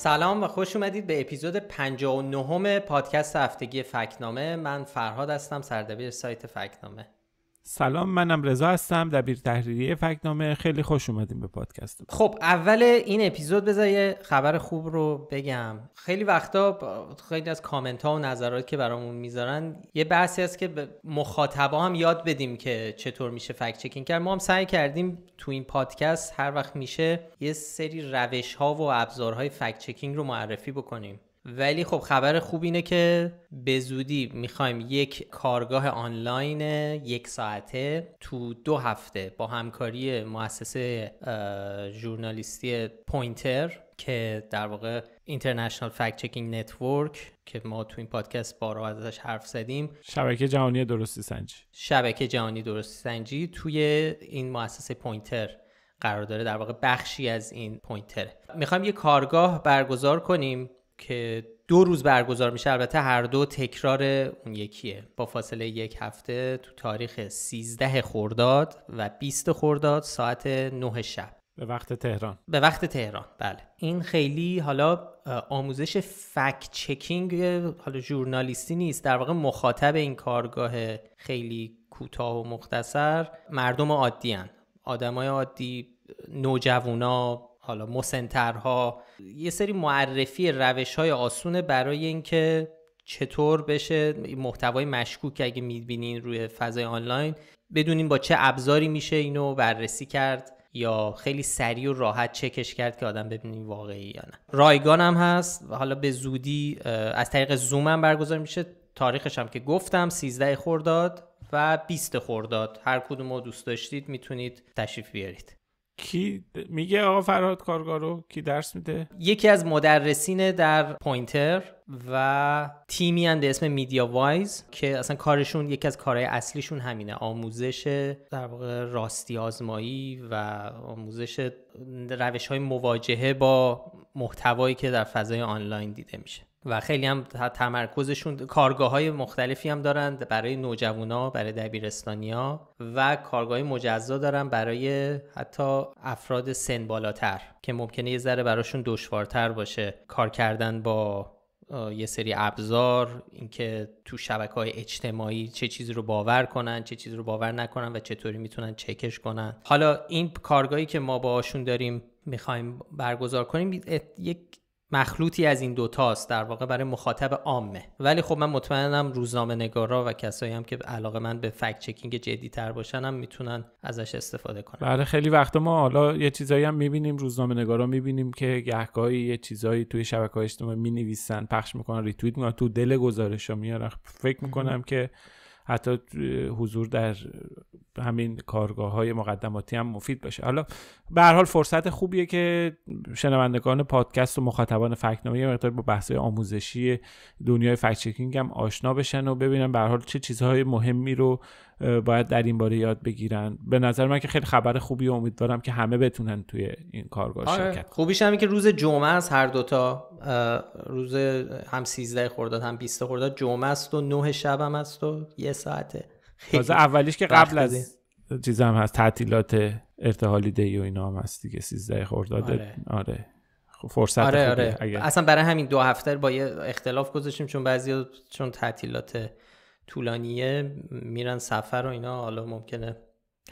سلام و خوش اومدید به اپیزود 59 پادکست هفتگی فکنامه من فرهاد هستم سردبیر سایت فکنامه سلام منم رضا هستم دبیر تحریریه فکنامه خیلی خوش اومدیم به پادکست خب اول این اپیزود بذار خبر خوب رو بگم خیلی وقتا خیلی از کامنت ها و نظرات که برامون میذارن یه بحثی هست که به مخاطبا هم یاد بدیم که چطور میشه فکت چکینگ کرد ما هم سعی کردیم تو این پادکست هر وقت میشه یه سری روش ها و ابزارهای فکت چکینگ رو معرفی بکنیم ولی خب خبر خوب اینه که به زودی میخوایم یک کارگاه آنلاین یک ساعته تو دو هفته با همکاری مؤسسه ژورنالیستی پوینتر که در واقع اینترنشنال فکت چکینگ نتورک که ما تو این پادکست بارها ازش حرف زدیم شبکه جهانی درستی سنجی شبکه جهانی درستی سنجی توی این مؤسسه پوینتر قرار داره در واقع بخشی از این پوینتره میخوایم یه کارگاه برگزار کنیم که دو روز برگزار میشه البته هر دو تکرار اون یکیه با فاصله یک هفته تو تاریخ 13 خرداد و 20 خرداد ساعت 9 شب به وقت تهران به وقت تهران بله این خیلی حالا آموزش فک چکینگ حالا ژورنالیستی نیست در واقع مخاطب این کارگاه خیلی کوتاه و مختصر مردم عادی هن. آدمای عادی نوجوانا حالا مسنترها یه سری معرفی روش های آسونه برای اینکه چطور بشه محتوای مشکوک اگه میبینین روی فضای آنلاین بدونین با چه ابزاری میشه اینو بررسی کرد یا خیلی سریع و راحت چکش کرد که آدم ببینیم واقعی یا نه رایگان هم هست و حالا به زودی از طریق زوم هم برگزار میشه تاریخش هم که گفتم 13 خورداد و 20 خورداد هر کدوم رو دوست داشتید میتونید تشریف بیارید کی میگه آقا فرهاد کارگارو کی درس میده یکی از مدرسین در پوینتر و تیمی به اسم میدیا وایز که اصلا کارشون یکی از کارهای اصلیشون همینه آموزش در واقع راستی آزمایی و آموزش روش های مواجهه با محتوایی که در فضای آنلاین دیده میشه و خیلی هم تمرکزشون کارگاه های مختلفی هم دارن برای نوجوانا برای دبیرستانیا و کارگاه مجزا دارن برای حتی افراد سن بالاتر که ممکنه یه ذره براشون دشوارتر باشه کار کردن با یه سری ابزار اینکه تو شبکه های اجتماعی چه چیزی رو باور کنن چه چیزی رو باور نکنن و چطوری میتونن چکش کنن حالا این کارگاهی که ما باشون داریم میخوایم برگزار کنیم یک مخلوطی از این دوتاست در واقع برای مخاطب عامه ولی خب من مطمئنم روزنامه نگارا و کسایی هم که علاقه من به فکت چکینگ جدی تر باشن هم میتونن ازش استفاده کنن بله خیلی وقت ما حالا یه چیزایی هم میبینیم روزنامه نگارا میبینیم که گهگاهی یه چیزایی توی شبکه های اجتماعی مینویسن پخش میکنن ریتویت میکنن تو دل گزارش ها میارن فکر میکنم که حتی حضور در همین کارگاه های مقدماتی هم مفید باشه حالا به هر حال فرصت خوبیه که شنوندگان پادکست و مخاطبان فکنامه یه مقدار با بحث آموزشی دنیای فکچکینگ هم آشنا بشن و ببینن به هر حال چه چیزهای مهمی رو باید در این باره یاد بگیرن به نظر من که خیلی خبر خوبی و امیدوارم که همه بتونن توی این کارگاه آره، شرکت خوبیش هم که روز جمعه از هر دوتا روز هم 13 خرداد هم 20 خورداد جمعه است و 9 شب هم است و یه ساعته تازه اولیش که قبل از چیز هم هست تعطیلات ارتحالی دی و اینا هم هست دیگه 13 خرداد آره, آره. خب، فرصت آره, آره. اگر. اصلا برای همین دو هفته با یه اختلاف گذاشتیم چون بعضی چون تعطیلات طولانیه میرن سفر و اینا حالا ممکنه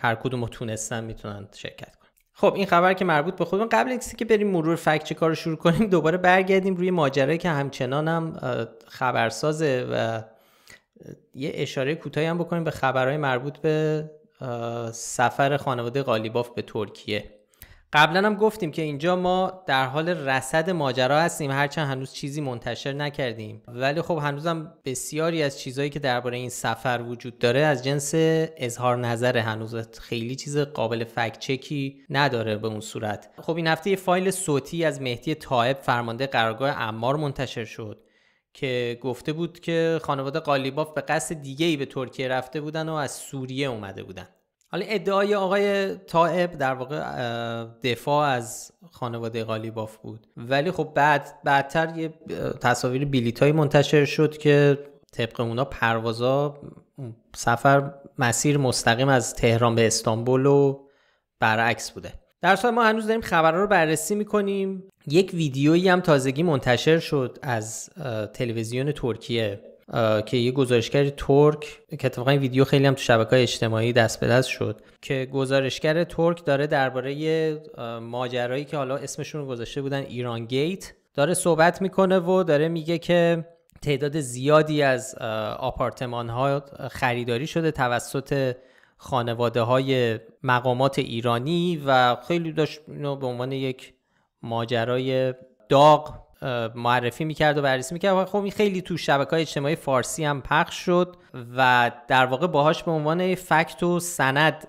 هر کدوم رو تونستن میتونن شرکت کنن خب این خبر که مربوط به خودمون قبل از که بریم مرور فکت کار رو شروع کنیم دوباره برگردیم روی ماجرا که همچنان هم خبرسازه و یه اشاره کوتاهی هم بکنیم به خبرهای مربوط به سفر خانواده قالیباف به ترکیه قبلا هم گفتیم که اینجا ما در حال رصد ماجرا هستیم هرچند هنوز چیزی منتشر نکردیم ولی خب هنوزم بسیاری از چیزهایی که درباره این سفر وجود داره از جنس اظهار نظر هنوز خیلی چیز قابل فکت چکی نداره به اون صورت خب این هفته یه فایل صوتی از مهدی طائب فرمانده قرارگاه امار منتشر شد که گفته بود که خانواده قالیباف به قصد دیگه ای به ترکیه رفته بودن و از سوریه اومده بودن حالا ادعای آقای طائب در واقع دفاع از خانواده قالیباف بود ولی خب بعد بعدتر یه تصاویر های منتشر شد که طبق اونا پروازا سفر مسیر مستقیم از تهران به استانبول و برعکس بوده در صورت ما هنوز داریم خبرها رو بررسی میکنیم یک ویدیویی هم تازگی منتشر شد از تلویزیون ترکیه که یه گزارشگر ترک که اتفاقا این ویدیو خیلی هم تو شبکه اجتماعی دست به دست شد که گزارشگر ترک داره درباره ماجرایی که حالا اسمشون رو گذاشته بودن ایران گیت داره صحبت میکنه و داره میگه که تعداد زیادی از آپارتمان ها خریداری شده توسط خانواده های مقامات ایرانی و خیلی داشت به عنوان یک ماجرای داغ معرفی میکرد و بررسی میکرد و خب این خیلی تو شبکه های اجتماعی فارسی هم پخش شد و در واقع باهاش به عنوان فکت و سند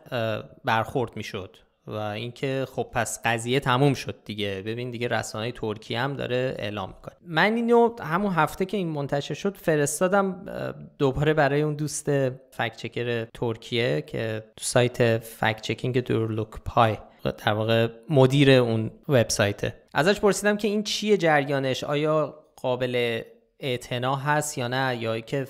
برخورد میشد و اینکه خب پس قضیه تموم شد دیگه ببین دیگه رسانه ترکیه هم داره اعلام میکنه من اینو همون هفته که این منتشر شد فرستادم دوباره برای اون دوست فکچکر ترکیه که تو سایت فکت چکینگ دورلوک پای در واقع مدیر اون وبسایته ازش پرسیدم که این چیه جریانش آیا قابل اعتنا هست یا نه یا که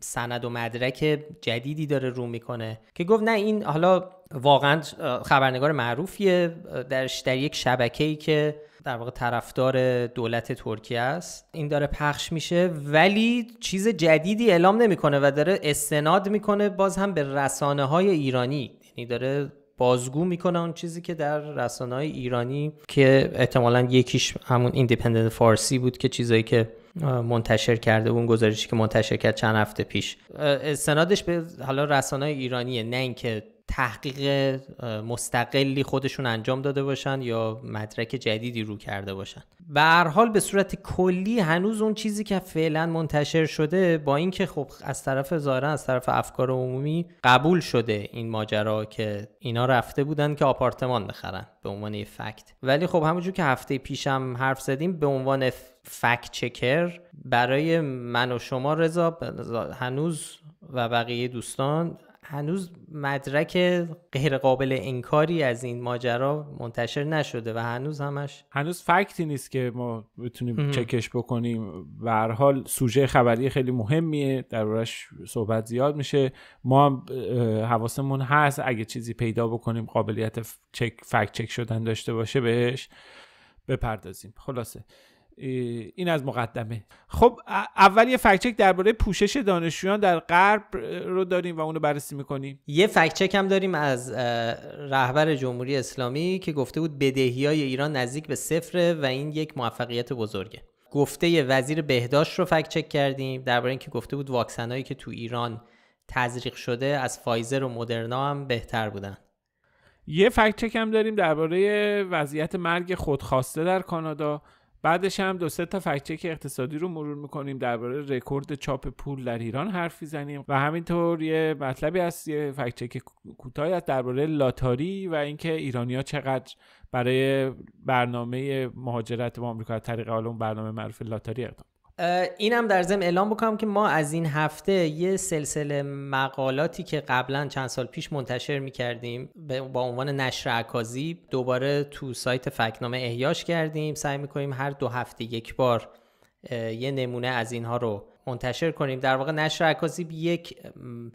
سند و مدرک جدیدی داره رو میکنه که گفت نه این حالا واقعا خبرنگار معروفیه در, در یک شبکه ای که در واقع طرفدار دولت ترکیه است این داره پخش میشه ولی چیز جدیدی اعلام نمیکنه و داره استناد میکنه باز هم به رسانه های ایرانی یعنی داره بازگو میکنه اون چیزی که در رسانه های ایرانی که احتمالا یکیش همون ایندیپندنت فارسی بود که چیزایی که منتشر کرده اون گزارشی که منتشر کرد چند هفته پیش استنادش به حالا رسانه ایرانیه نه اینکه تحقیق مستقلی خودشون انجام داده باشن یا مدرک جدیدی رو کرده باشن به هر حال به صورت کلی هنوز اون چیزی که فعلا منتشر شده با اینکه خب از طرف ظاهرا از طرف افکار عمومی قبول شده این ماجرا که اینا رفته بودن که آپارتمان بخرن به عنوان یه فکت ولی خب همونجور که هفته پیشم حرف زدیم به عنوان فکت چکر برای من و شما رضا هنوز و بقیه دوستان هنوز مدرک غیر قابل انکاری از این ماجرا منتشر نشده و هنوز همش هنوز فکتی نیست که ما بتونیم چکش بکنیم و هر حال سوژه خبری خیلی مهمیه دربارش صحبت زیاد میشه ما هم حواسمون هست اگه چیزی پیدا بکنیم قابلیت چک فکت چک شدن داشته باشه بهش بپردازیم خلاصه این از مقدمه خب اول یه فکچک درباره پوشش دانشجویان در غرب رو داریم و اونو بررسی میکنیم یه فکچک هم داریم از رهبر جمهوری اسلامی که گفته بود بدهی های ایران نزدیک به صفره و این یک موفقیت بزرگه گفته وزیر بهداشت رو فکچک کردیم درباره اینکه گفته بود هایی که تو ایران تزریق شده از فایزر و مدرنا هم بهتر بودن یه فکت هم داریم درباره وضعیت مرگ خودخواسته در کانادا بعدش هم دو سه تا فکچک اقتصادی رو مرور میکنیم درباره رکورد چاپ پول در ایران حرف میزنیم و همینطور یه مطلبی هست یه فکچک کوتاهی از درباره لاتاری و اینکه ایرانیا چقدر برای برنامه مهاجرت به آمریکا از طریق حالا برنامه معروف لاتاری اقدام اینم در ضمن اعلام بکنم که ما از این هفته یه سلسله مقالاتی که قبلا چند سال پیش منتشر میکردیم با عنوان نشر عکازی دوباره تو سایت فکنامه احیاش کردیم سعی میکنیم هر دو هفته یک بار یه نمونه از اینها رو منتشر کنیم در واقع نشر عکازی یک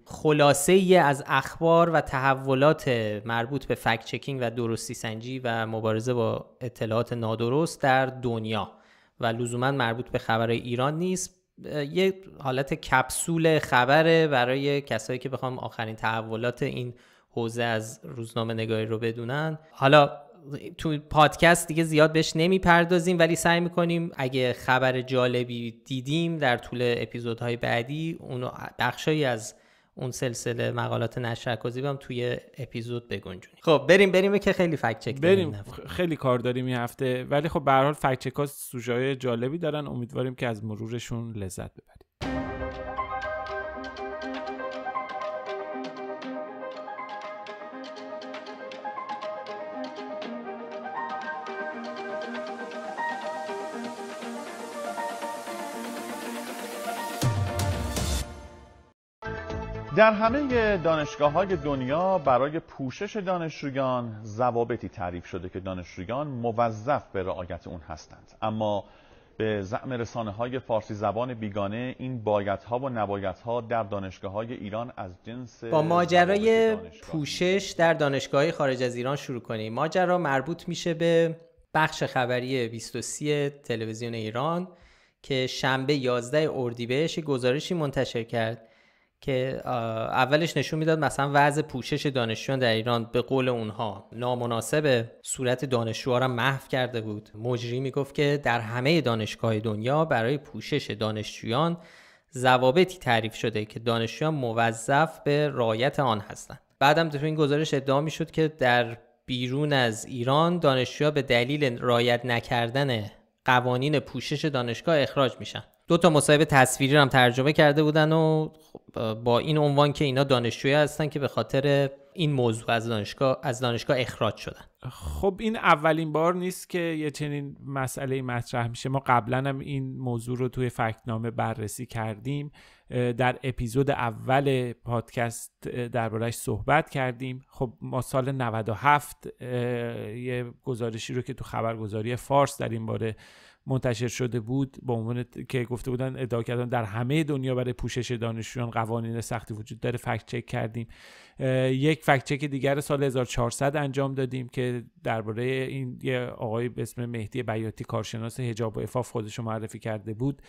خلاصه ای از اخبار و تحولات مربوط به فکچکینگ چکینگ و درستی سنجی و مبارزه با اطلاعات نادرست در دنیا و لزوما مربوط به خبرهای ایران نیست یه حالت کپسول خبره برای کسایی که بخوام آخرین تحولات این حوزه از روزنامه نگاری رو بدونن حالا تو پادکست دیگه زیاد بهش نمیپردازیم ولی سعی میکنیم اگه خبر جالبی دیدیم در طول اپیزودهای بعدی اونو بخشایی از اون سلسله مقالات کوزی هم توی اپیزود بگنجونیم خب بریم بریم که خیلی فکت چک بریم خیلی کار داریم این هفته ولی خب به هر حال فکت جالبی دارن امیدواریم که از مرورشون لذت ببریم در همه دانشگاه های دنیا برای پوشش دانشجویان ضوابطی تعریف شده که دانشجویان موظف به رعایت اون هستند اما به زعم رسانه های فارسی زبان بیگانه این بایت ها و نبایت ها در دانشگاه های ایران از جنس با ماجرای پوشش در دانشگاه خارج از ایران شروع کنیم ماجرا مربوط میشه به بخش خبری 23 تلویزیون ایران که شنبه 11 اردیبهش گزارشی منتشر کرد که اولش نشون میداد مثلا وضع پوشش دانشجویان در ایران به قول اونها نامناسبه صورت دانشجوها را محو کرده بود مجری میگفت که در همه دانشگاه دنیا برای پوشش دانشجویان ضوابطی تعریف شده که دانشجویان موظف به رعایت آن هستند بعدم تو این گزارش ادعا میشد که در بیرون از ایران دانشجوها به دلیل رعایت نکردن قوانین پوشش دانشگاه اخراج میشن دو تا مصاحبه تصویری هم ترجمه کرده بودن و با این عنوان که اینا دانشجوی هستن که به خاطر این موضوع از دانشگاه از دانشگاه اخراج شدن خب این اولین بار نیست که یه چنین مسئله مطرح میشه ما قبلا هم این موضوع رو توی فکتنامه بررسی کردیم در اپیزود اول پادکست دربارهش صحبت کردیم خب ما سال 97 یه گزارشی رو که تو خبرگزاری فارس در این باره منتشر شده بود به عنوان که گفته بودن ادعا کردن در همه دنیا برای پوشش دانشجویان قوانین سختی وجود داره فکت چک کردیم یک فکت چک دیگر سال 1400 انجام دادیم که درباره این یه آقای به اسم مهدی بیاتی کارشناس حجاب و عفاف خودش معرفی کرده بود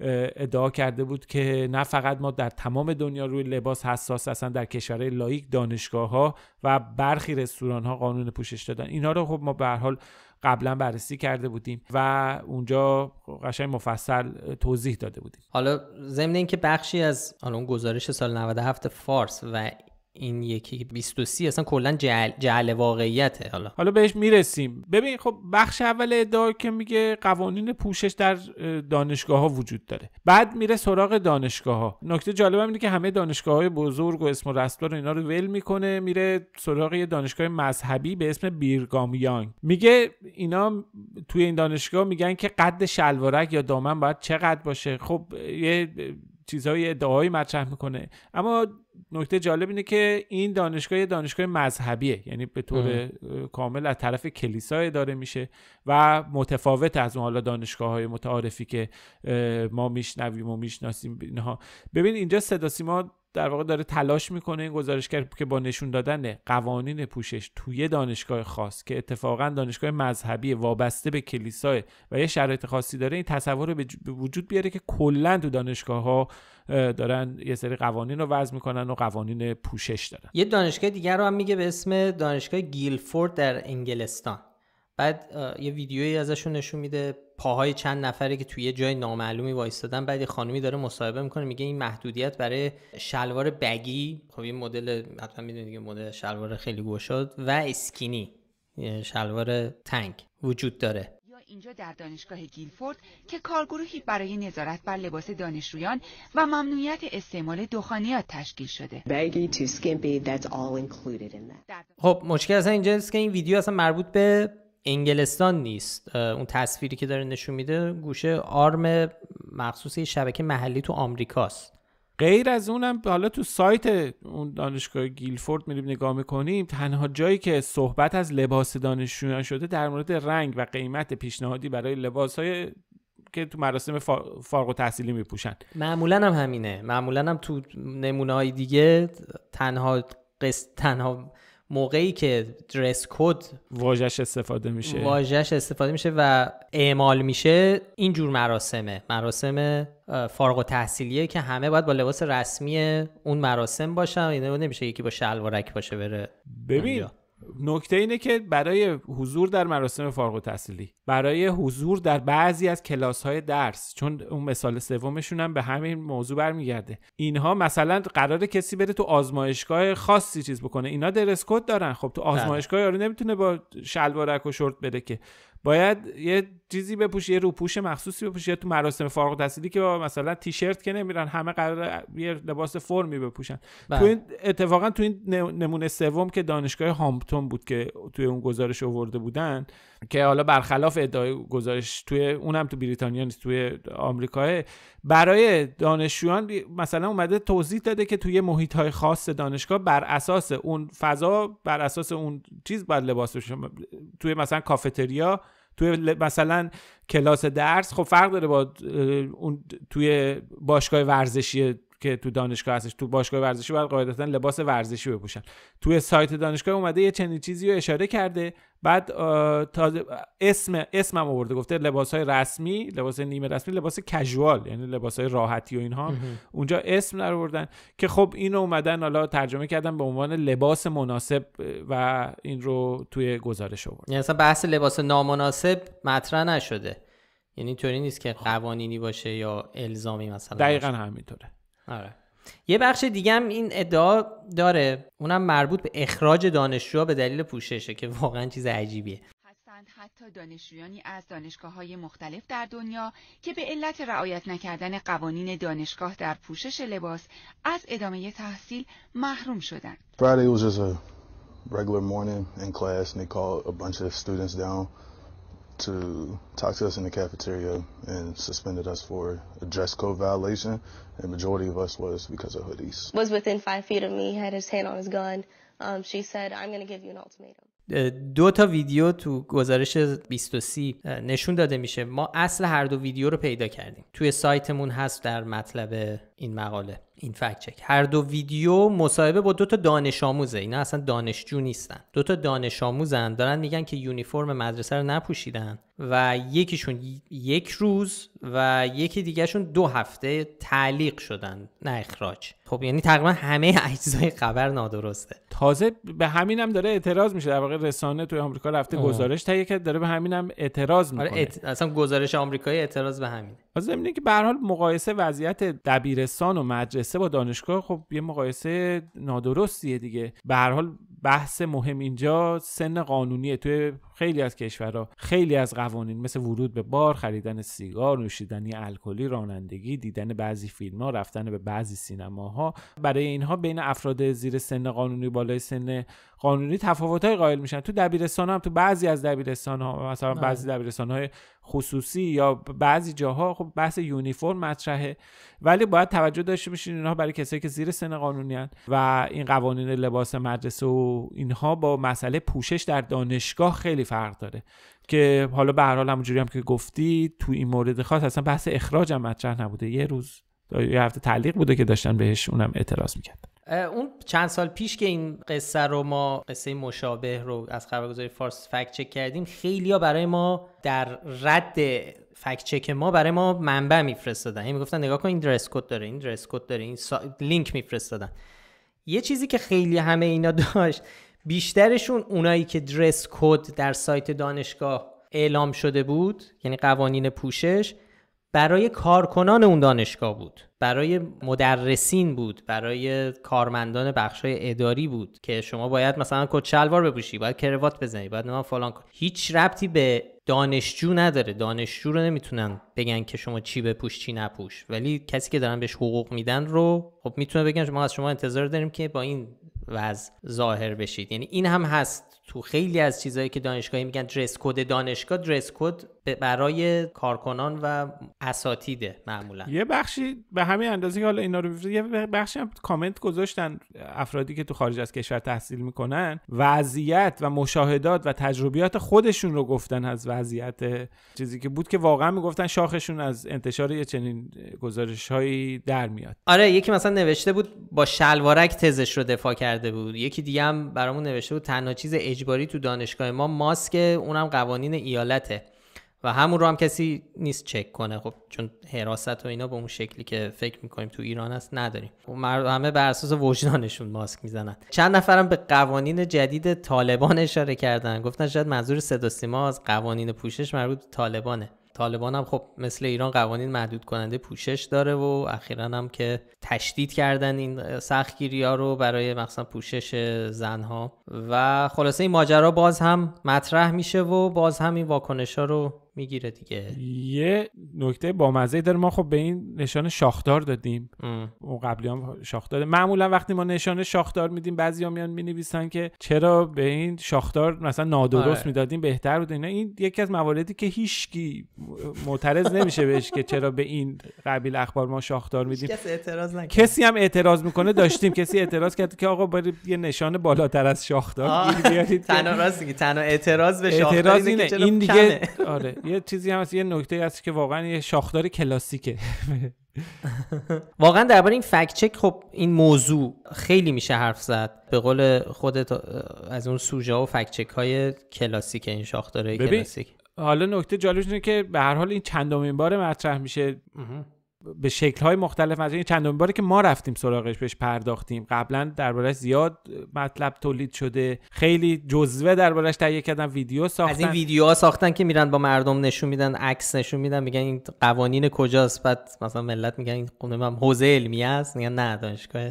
ادعا کرده بود که نه فقط ما در تمام دنیا روی لباس حساس اصلا در کشورهای لایک دانشگاه ها و برخی رستوران ها قانون پوشش دادن اینا رو خب ما به حال قبلا بررسی کرده بودیم و اونجا قشنگ مفصل توضیح داده بودیم حالا ضمن اینکه بخشی از حالا اون گزارش سال 97 فارس و این یکی 23 اصلا کلا جعل, جعل واقعیته حالا حالا بهش میرسیم ببین خب بخش اول ادعا که میگه قوانین پوشش در دانشگاه ها وجود داره بعد میره سراغ دانشگاه ها نکته جالب اینه که همه دانشگاه های بزرگ و اسم و رسمدار اینا رو ول میکنه میره سراغ یه دانشگاه مذهبی به اسم بیرگامیانگ میگه اینا توی این دانشگاه میگن که قد شلوارک یا دامن باید چقدر باشه خب یه چیزهای ادعایی مطرح میکنه اما نکته جالب اینه که این دانشگاه دانشگاه مذهبیه یعنی به طور کامل از طرف کلیسا اداره میشه و متفاوت از اون حالا دانشگاه های متعارفی که ما میشنویم و میشناسیم ببین اینجا صدا سیما در واقع داره تلاش میکنه این گزارشگر که با نشون دادن قوانین پوشش توی دانشگاه خاص که اتفاقا دانشگاه مذهبی وابسته به کلیسا و یه شرایط خاصی داره این تصور رو به وجود بیاره که کلا تو دانشگاه ها دارن یه سری قوانین رو وضع میکنن و قوانین پوشش دارن یه دانشگاه دیگر رو هم میگه به اسم دانشگاه گیلفورد در انگلستان بعد یه ویدیویی ازشون نشون میده پاهای چند نفره که توی یه جای نامعلومی وایستادن بعد یه خانومی داره مصاحبه میکنه میگه این محدودیت برای شلوار بگی خب این مدل حتما میدونید که مدل شلوار خیلی گشاد و اسکینی شلوار تنگ وجود داره اینجا در دانشگاه گیلفورد که کارگروهی برای نظارت بر لباس دانشجویان و ممنوعیت استعمال دخانیات تشکیل شده. خب مشکل اصلا اینجاست که این ویدیو اصلا مربوط به انگلستان نیست اون تصویری که داره نشون میده گوشه آرم مخصوص شبکه محلی تو آمریکاست غیر از اونم حالا تو سایت اون دانشگاه گیلفورد میریم نگاه میکنیم تنها جایی که صحبت از لباس دانشجویان شده در مورد رنگ و قیمت پیشنهادی برای لباس های که تو مراسم فارغ و تحصیلی میپوشن معمولا هم همینه معمولا هم تو نمونه های دیگه تنها قصد تنها موقعی که درس کد واژش استفاده میشه واژش استفاده میشه و اعمال میشه این جور مراسمه مراسم فارغ و تحصیلیه که همه باید با لباس رسمی اون مراسم باشن اینو نمیشه یکی با شلوارک باشه بره ببین نکته اینه که برای حضور در مراسم فارغ التحصیلی برای حضور در بعضی از کلاس های درس چون اون مثال سومشون هم به همین موضوع برمیگرده اینها مثلا قرار کسی بره تو آزمایشگاه خاصی چیز بکنه اینا درس کد دارن خب تو بله. آزمایشگاه یارو نمیتونه با شلوارک و شورت بره که باید یه چیزی بپوشی یه روپوش مخصوصی بپوشی تو مراسم فارغ التحصیلی که مثلا تیشرت که نمیرن همه قرار یه لباس فرمی بپوشن بله. تو این اتفاقا تو این نمونه سوم که دانشگاه هامپتون بود که توی اون گزارش آورده بودن که حالا برخلاف ادعای گزارش توی اونم تو بریتانیا نیست توی آمریکا برای دانشجویان مثلا اومده توضیح داده که توی محیط های خاص دانشگاه بر اساس اون فضا بر اساس اون چیز باید لباس بشن. توی مثلا کافتریا توی مثلا کلاس درس خب فرق داره با اون توی باشگاه ورزشی که تو دانشگاه هستش تو باشگاه ورزشی باید قاعدتا لباس ورزشی بپوشن توی سایت دانشگاه اومده یه چنین چیزی رو اشاره کرده بعد تازه اسم اسمم آورده گفته لباس های رسمی لباس نیمه رسمی لباس کژوال یعنی لباس های راحتی و اینها اونجا اسم آوردن که خب اینو اومدن حالا ترجمه کردن به عنوان لباس مناسب و این رو توی گزارش آورد یعنی اصلا بحث لباس نامناسب مطرح نشده یعنی طوری نیست که قوانینی باشه یا الزامی مثلا دقیقا همینطوره آره یه بخش دیگه هم این ادعا داره اونم مربوط به اخراج دانشجو به دلیل پوششه که واقعا چیز عجیبیه هستند حتی دانشجویانی از دانشگاه های مختلف در دنیا که به علت رعایت نکردن قوانین دانشگاه در پوشش لباس از ادامه تحصیل محروم شدند. Friday to talk to us in the cafeteria and suspended us for a dress code violation. And majority of us was because of hoodies. Was within five feet of me, had his hand on his gun. Um, she said, I'm going to give you an ultimatum. Uh, دو تا ویدیو تو گزارش 23 uh, نشون داده میشه ما اصل هر دو ویدیو رو پیدا کردیم توی سایتمون هست در مطلب این مقاله این فکت چک هر دو ویدیو مصاحبه با دو تا دانش آموزه اینا اصلا دانشجو نیستن دو تا دانش آموزن دارن میگن که یونیفرم مدرسه رو نپوشیدن و یکیشون یک روز و یکی دیگهشون دو هفته تعلیق شدن نه اخراج خب یعنی تقریبا همه اجزای خبر نادرسته تازه به همینم داره اعتراض میشه در واقع رسانه توی آمریکا رفته گزارش تهیه که داره به همینم اعتراض آره، میکنه اصلا گزارش آمریکایی اعتراض به همین از که به حال مقایسه وضعیت دبیر دبیرستان و مدرسه با دانشگاه خب یه مقایسه نادرستیه دیگه به هر حال بحث مهم اینجا سن قانونی توی خیلی از کشورها خیلی از قوانین مثل ورود به بار خریدن سیگار نوشیدنی الکلی رانندگی دیدن بعضی فیلم ها رفتن به بعضی سینماها برای اینها بین افراد زیر سن قانونی بالای سن قانونی تفاوت های قائل میشن تو دبیرستان هم تو بعضی از دبیرستان ها مثلا آره. بعضی دبیرستان های خصوصی یا بعضی جاها خب بحث یونیفرم مطرحه ولی باید توجه داشته باشین اینها برای کسایی که زیر سن قانونی و این قوانین لباس مدرسه و اینها با مسئله پوشش در دانشگاه خیلی فرق داره که حالا به هر حال همونجوری هم که گفتی تو این مورد خاص اصلا بحث اخراج هم مطرح نبوده یه روز یه هفته تعلیق بوده که داشتن بهش اونم اعتراض میکرد اون چند سال پیش که این قصه رو ما قصه مشابه رو از خبرگزاری فارس فکت چک کردیم خیلیا برای ما در رد فکت چک ما برای ما منبع میفرستادن هی میگفتن نگاه کن این درس داره این درس داره این لینک میفرستادن یه چیزی که خیلی همه اینا داشت بیشترشون اونایی که درس کد در سایت دانشگاه اعلام شده بود یعنی قوانین پوشش برای کارکنان اون دانشگاه بود برای مدرسین بود برای کارمندان بخشای اداری بود که شما باید مثلا کد شلوار بپوشی باید کروات بزنی باید نه فلان هیچ ربطی به دانشجو نداره دانشجو رو نمیتونن بگن که شما چی بپوش چی نپوش ولی کسی که دارن بهش حقوق میدن رو خب میتونه بگن ما از شما انتظار داریم که با این وضع ظاهر بشید یعنی این هم هست تو خیلی از چیزهایی که دانشگاهی میگن درس کد دانشگاه درس کد برای کارکنان و اساتیده معمولا یه بخشی به همین اندازه که حالا اینا رو یه بخشی هم کامنت گذاشتن افرادی که تو خارج از کشور تحصیل میکنن وضعیت و مشاهدات و تجربیات خودشون رو گفتن از وضعیت چیزی که بود که واقعا میگفتن شاخشون از انتشار یه چنین گزارش هایی در میاد آره یکی مثلا نوشته بود با شلوارک تزش رو دفاع کرده بود یکی دیگه هم برامون نوشته بود تنها چیز اجباری تو دانشگاه ما ماسک اونم قوانین ایالته و همون رو هم کسی نیست چک کنه خب چون حراست و اینا به اون شکلی که فکر میکنیم تو ایران هست نداریم خب، مردم همه بر اساس وجدانشون ماسک میزنن چند نفرم به قوانین جدید طالبان اشاره کردن گفتن شاید منظور صدا سیما از قوانین پوشش مربوط به طالبانه طالبان هم خب مثل ایران قوانین محدود کننده پوشش داره و اخیرا هم که تشدید کردن این سختگیری ها رو برای مثلا پوشش زنها و خلاصه این ماجرا باز هم مطرح میشه و باز هم این واکنش ها رو میگیره دیگه یه نکته بامزه داره ما خب به این نشان شاخدار دادیم و قبلی هم شاخدار معمولا وقتی ما نشان شاخدار میدیم بعضی ها میان مینویسن که چرا به این شاخدار مثلا نادرست آره. میدادیم بهتر بود اینا این یکی از مواردی که هیچکی معترض نمیشه بهش که چرا به این قبیل اخبار ما شاخدار میدیم کسی کسی هم اعتراض میکنه داشتیم کسی اعتراض کرد که آقا برید یه نشان بالاتر از شاخدار بیارید تنها اعتراض به شاخدار اینه این دیگه آره یه چیزی هم هست یه نکته هست که واقعا یه شاخدار کلاسیکه واقعا درباره این فکت چک خب این موضوع خیلی میشه حرف زد به قول خودت از اون سوژه و فکت چک های کلاسیک این شاخداره کلاسیک حالا نکته جالبش اینه که به هر حال این چندمین بار مطرح میشه به شکل‌های مختلف از این چندمین باری که ما رفتیم سراغش بهش پرداختیم قبلا دربارش زیاد مطلب تولید شده خیلی جزوه دربارش تهیه کردن ویدیو ساختن از این ویدیوها ساختن که میرن با مردم نشون میدن عکس نشون میدن میگن این قوانین کجاست بعد مثلا ملت میگن این من حوزه علمی است میگن نه دانشگاه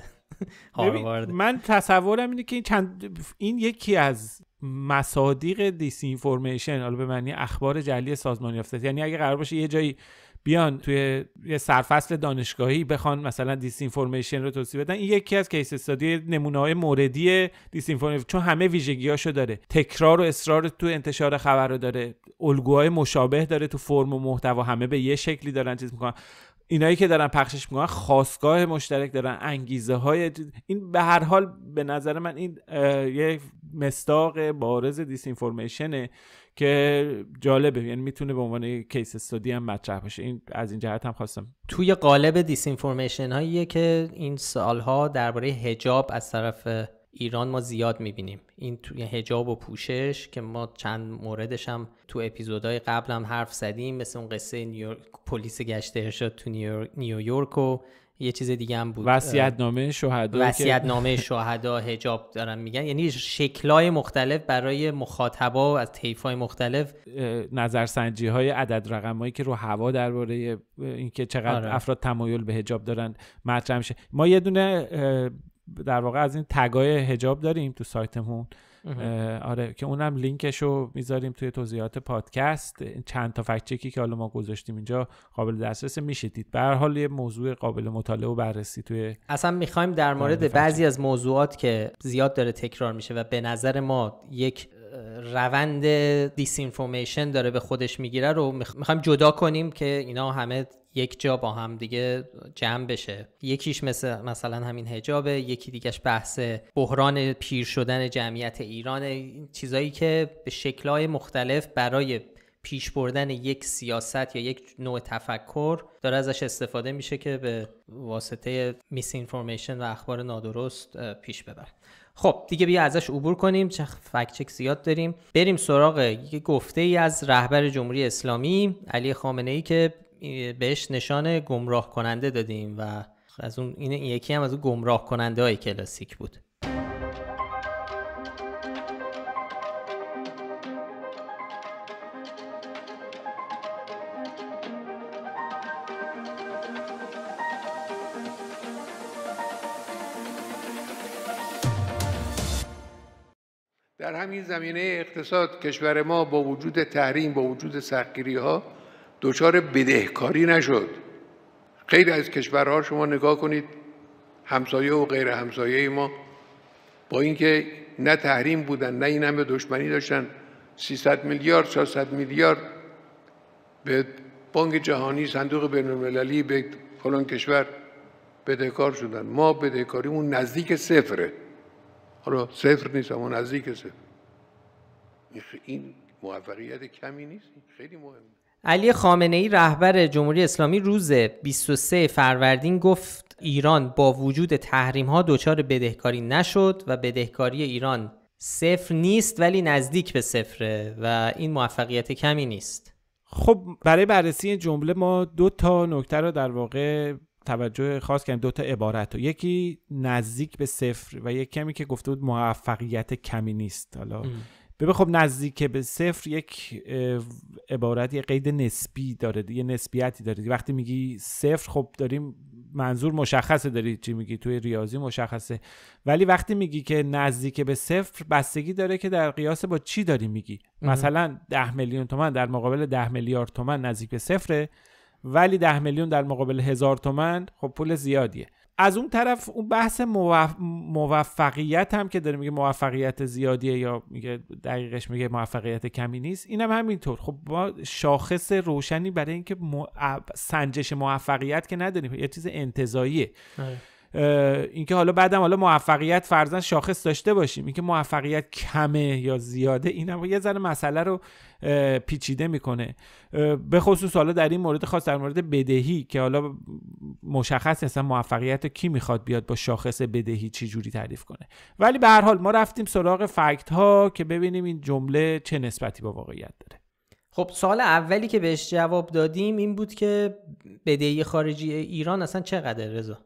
من تصورم اینه که این چند این یکی از مصادیق دیس اینفورمیشن حالا به معنی اخبار جعلی سازمانی یافته یعنی اگه قرار باشه یه جایی بیان توی یه سرفصل دانشگاهی بخوان مثلا دیس رو توصیه بدن این یکی از کیس استادی نمونه موردی دیس چون همه ویژگیاشو داره تکرار و اصرار تو انتشار خبر رو داره الگوهای مشابه داره تو فرم و محتوا همه به یه شکلی دارن چیز میکنن اینایی که دارن پخشش میکنن خواستگاه مشترک دارن انگیزه های این به هر حال به نظر من این یک مستاق بارز دیس اینفورمیشنه که جالبه یعنی میتونه به عنوان کیس استادی هم مطرح باشه این از این جهت هم خواستم توی قالب دیس اینفورمیشن هاییه که این سالها درباره حجاب از طرف ایران ما زیاد میبینیم این تو هجاب و پوشش که ما چند موردش هم تو اپیزودهای قبل هم حرف زدیم مثل اون قصه نیویورک پلیس گشت ارشاد تو نیویورک و یه چیز دیگه هم بود وصیت نامه شهدا وصیت نامه شهدا حجاب دارن میگن یعنی شکلای مختلف برای مخاطبا از تیفای مختلف نظرسنجی های عدد رقمایی که رو هوا درباره اینکه چقدر آره. افراد تمایل به حجاب دارن مطرح میشه ما یه دونه در واقع از این تگای هجاب داریم تو سایتمون آره که اونم لینکش رو میذاریم توی توضیحات پادکست چند تا فکچکی که حالا ما گذاشتیم اینجا قابل دسترس میشه دید به حال یه موضوع قابل مطالعه و بررسی توی اصلا میخوایم در مورد بعضی از موضوعات که زیاد داره تکرار میشه و به نظر ما یک روند دیسینفورمیشن داره به خودش میگیره رو میخوایم جدا کنیم که اینا همه یک جا با هم دیگه جمع بشه یکیش مثل مثلا همین هجابه یکی دیگهش بحث بحران پیر شدن جمعیت ایران چیزایی که به شکلهای مختلف برای پیش بردن یک سیاست یا یک نوع تفکر داره ازش استفاده میشه که به واسطه میس و اخبار نادرست پیش ببره خب دیگه بیا ازش عبور کنیم چه فکچک زیاد داریم بریم سراغ یک گفته ای از رهبر جمهوری اسلامی علی خامنه ای که بهش نشان گمراه کننده دادیم و از اون این یکی هم از اون گمراه کننده های کلاسیک بود زمینه اقتصاد کشور ما با وجود تحریم با وجود سختگیری ها دچار بدهکاری نشد خیلی از کشورها شما نگاه کنید همسایه و غیر همسایه ما با اینکه نه تحریم بودن نه این همه دشمنی داشتن 300 میلیارد 400 میلیارد به بانک جهانی صندوق بین المللی به فلان کشور بدهکار شدن ما بدهکاریمون نزدیک صفره حالا صفر نیست اما نزدیک صفر یعنی این موفقیت کمی نیست خیلی مهمه علی خامنه ای رهبر جمهوری اسلامی روز 23 فروردین گفت ایران با وجود تحریم ها دچار بدهکاری نشد و بدهکاری ایران صفر نیست ولی نزدیک به صفره و این موفقیت کمی نیست خب برای بررسی این جمله ما دو تا نکته رو در واقع توجه خاص کردیم دو تا عبارت رو یکی نزدیک به صفر و یکی کمی که گفته بود موفقیت کمی نیست حالا ببین خب نزدیک به صفر یک عبارت یه قید نسبی داره یه نسبیتی داره وقتی میگی صفر خب داریم منظور مشخصه داری چی میگی توی ریاضی مشخصه ولی وقتی میگی که نزدیک به صفر بستگی داره که در قیاس با چی داری میگی مثلا ده میلیون تومن در مقابل ده میلیارد تومن نزدیک به صفره ولی ده میلیون در مقابل هزار تومن خب پول زیادیه از اون طرف اون بحث موفقیت هم که داره میگه موفقیت زیادیه یا میگه دقیقش میگه موفقیت کمی نیست اینم هم همینطور خب ما شاخص روشنی برای اینکه سنجش موفقیت که نداریم یه چیز انتظاییه آره. اینکه حالا بعدم حالا موفقیت فرضاً شاخص داشته باشیم اینکه موفقیت کمه یا زیاده این هم یه ذره مسئله رو پیچیده میکنه به خصوص حالا در این مورد خاص در مورد بدهی که حالا مشخص اصلا موفقیت کی میخواد بیاد با شاخص بدهی چی جوری تعریف کنه ولی به هر حال ما رفتیم سراغ فکت ها که ببینیم این جمله چه نسبتی با واقعیت داره خب سال اولی که بهش جواب دادیم این بود که بدهی خارجی ایران اصلا چقدر رضا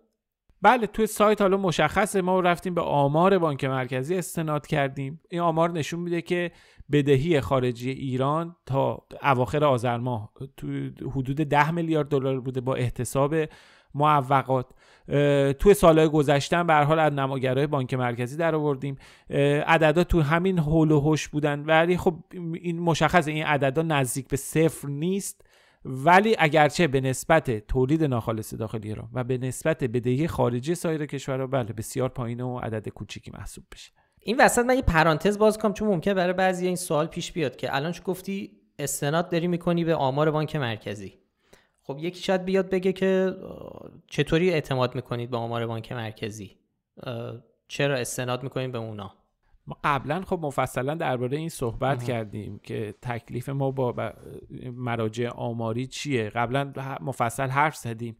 بله توی سایت حالا مشخصه ما رفتیم به آمار بانک مرکزی استناد کردیم این آمار نشون میده که بدهی خارجی ایران تا اواخر آذر ماه تو حدود 10 میلیارد دلار بوده با احتساب معوقات توی سالهای گذشتن به حال از نماگرای بانک مرکزی در آوردیم عددا تو همین هول و هوش بودن ولی خب این مشخص این عددا نزدیک به صفر نیست ولی اگرچه به نسبت تولید ناخالص داخلی ایران و به نسبت بدهی خارجی سایر کشورها بله بسیار پایین و عدد کوچیکی محسوب بشه این وسط من یه پرانتز باز کنم چون ممکن برای بعضی این سوال پیش بیاد که الان گفتی استناد داری میکنی به آمار بانک مرکزی خب یکی شاید بیاد بگه که چطوری اعتماد میکنید به آمار بانک مرکزی چرا استناد میکنید به اونا ما قبلا خب مفصلا درباره این صحبت کردیم که تکلیف ما با مراجع آماری چیه قبلا مفصل حرف زدیم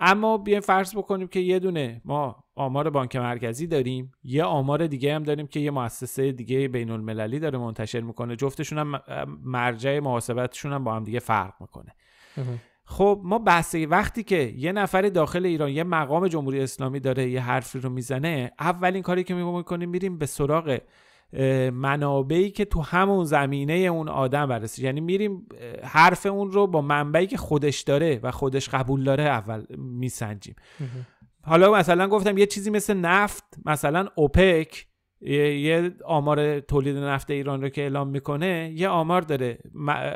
اما بیایم فرض بکنیم که یه دونه ما آمار بانک مرکزی داریم یه آمار دیگه هم داریم که یه مؤسسه دیگه بین المللی داره منتشر میکنه جفتشون هم مرجع محاسبتشون هم با هم دیگه فرق میکنه خب ما بحثی وقتی که یه نفر داخل ایران یه مقام جمهوری اسلامی داره یه حرفی رو میزنه اولین کاری که میکنیم میریم به سراغ منابعی که تو همون زمینه اون آدم بررسی یعنی میریم حرف اون رو با منبعی که خودش داره و خودش قبول داره اول میسنجیم حالا مثلا گفتم یه چیزی مثل نفت مثلا اوپک یه،, آمار تولید نفت ایران رو که اعلام میکنه یه آمار داره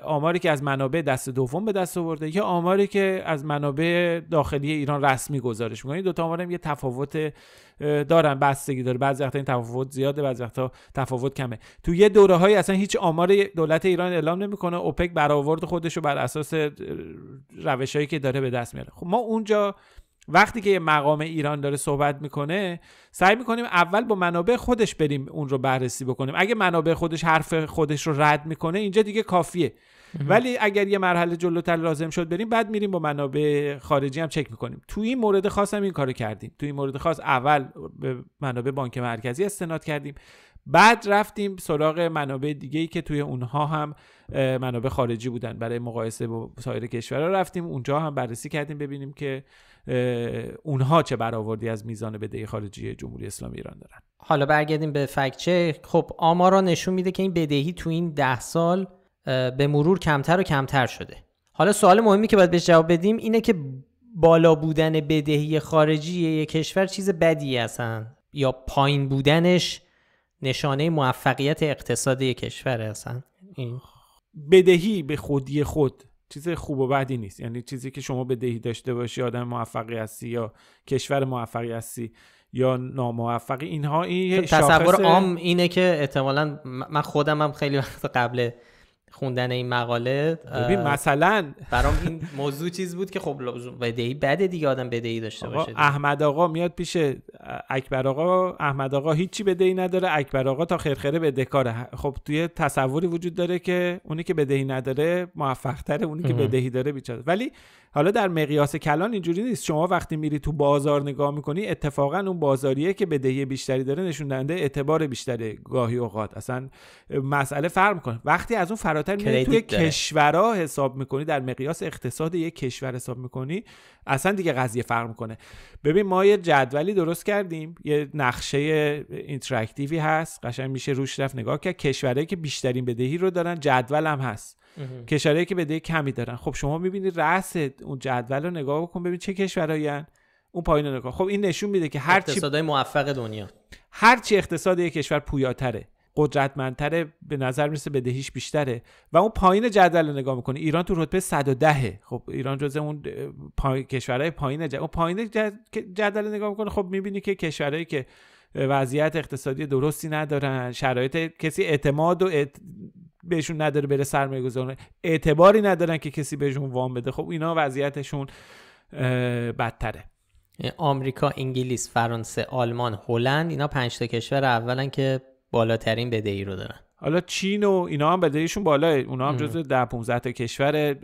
آماری که از منابع دست دوم به دست آورده یه آماری که از منابع داخلی ایران رسمی گزارش میکنه این دو آمار هم یه تفاوت دارن بستگی داره بعضی وقتا این تفاوت زیاده بعضی وقتا تفاوت کمه تو یه دوره های اصلا هیچ آمار دولت ایران اعلام نمیکنه اوپک برآورد خودش رو بر اساس روشهایی که داره به دست میاره خب ما اونجا وقتی که یه مقام ایران داره صحبت میکنه سعی میکنیم اول با منابع خودش بریم اون رو بررسی بکنیم اگه منابع خودش حرف خودش رو رد میکنه اینجا دیگه کافیه ولی اگر یه مرحله جلوتر لازم شد بریم بعد میریم با منابع خارجی هم چک میکنیم تو این مورد خاص هم این کارو کردیم تو این مورد خاص اول به منابع بانک مرکزی استناد کردیم بعد رفتیم سراغ منابع دیگه که توی اونها هم منابع خارجی بودن برای مقایسه با سایر کشورها رفتیم اونجا هم بررسی کردیم ببینیم که اونها چه برآوردی از میزان بدهی خارجی جمهوری اسلامی ایران دارن حالا برگردیم به فکچه خب آمارا نشون میده که این بدهی تو این ده سال به مرور کمتر و کمتر شده حالا سوال مهمی که باید بهش جواب بدیم اینه که بالا بودن بدهی خارجی یک کشور چیز بدی هستن یا پایین بودنش نشانه موفقیت اقتصاد یک کشور هستن بدهی به خودی خود چیز خوب و بدی نیست یعنی چیزی که شما بدهی داشته باشی آدم موفقی هستی یا کشور موفقی هستی یا ناموفقی اینها این تصور عام اینه که احتمالا من خودم هم خیلی وقت قبل خوندن این مقاله ببین مثلا برام این موضوع چیز بود که خب بدهی بده دیگه آدم بدهی داشته آقا باشه احمد آقا میاد پیش اکبر آقا احمد آقا هیچی بدهی نداره اکبر آقا تا خرخره بدهکاره خب توی تصوری وجود داره که اونی که بدهی نداره موفق تره اونی که بدهی داره بیچاره ولی حالا در مقیاس کلان اینجوری نیست شما وقتی میری تو بازار نگاه میکنی اتفاقا اون بازاریه که بدهی بیشتری داره نشون دهنده اعتبار بیشتری گاهی اوقات اصلا مسئله فرق میکنه وقتی از اون فراتر میری توی کشورا کشورها حساب میکنی در مقیاس اقتصاد یک کشور حساب میکنی اصلا دیگه قضیه فرق میکنه ببین ما یه جدولی درست کردیم یه نقشه اینتراکتیوی هست قشنگ میشه روش رفت نگاه کرد کشورهایی که بیشترین بدهی رو دارن جدول هم هست کشورهایی که بدهی کمی دارن خب شما میبینید رأس اون جدول رو نگاه بکن ببین چه کشورهایی اون پایین رو نگاه خب این نشون میده که هر چی... موفق دنیا هر چی اقتصاد یک کشور پویاتره قدرتمندتره به نظر میرسه بدهیش بیشتره و اون پایین جدول رو نگاه میکنه ایران تو رتبه 110 خب ایران جز اون پا... کشورهای پایین جدول اون پایین جدول نگاه میکنه خب میبینی که کشورهایی که وضعیت اقتصادی درستی ندارن شرایط کسی اعتماد و بهشون نداره بره سرمایه گذارن اعتباری ندارن که کسی بهشون وام بده خب اینا وضعیتشون بدتره آمریکا، انگلیس، فرانسه، آلمان، هلند اینا پنج تا کشور اولن که بالاترین بدهی رو دارن حالا چین و اینا هم بدهیشون بالا اونا هم جزو ده 15 تا کشور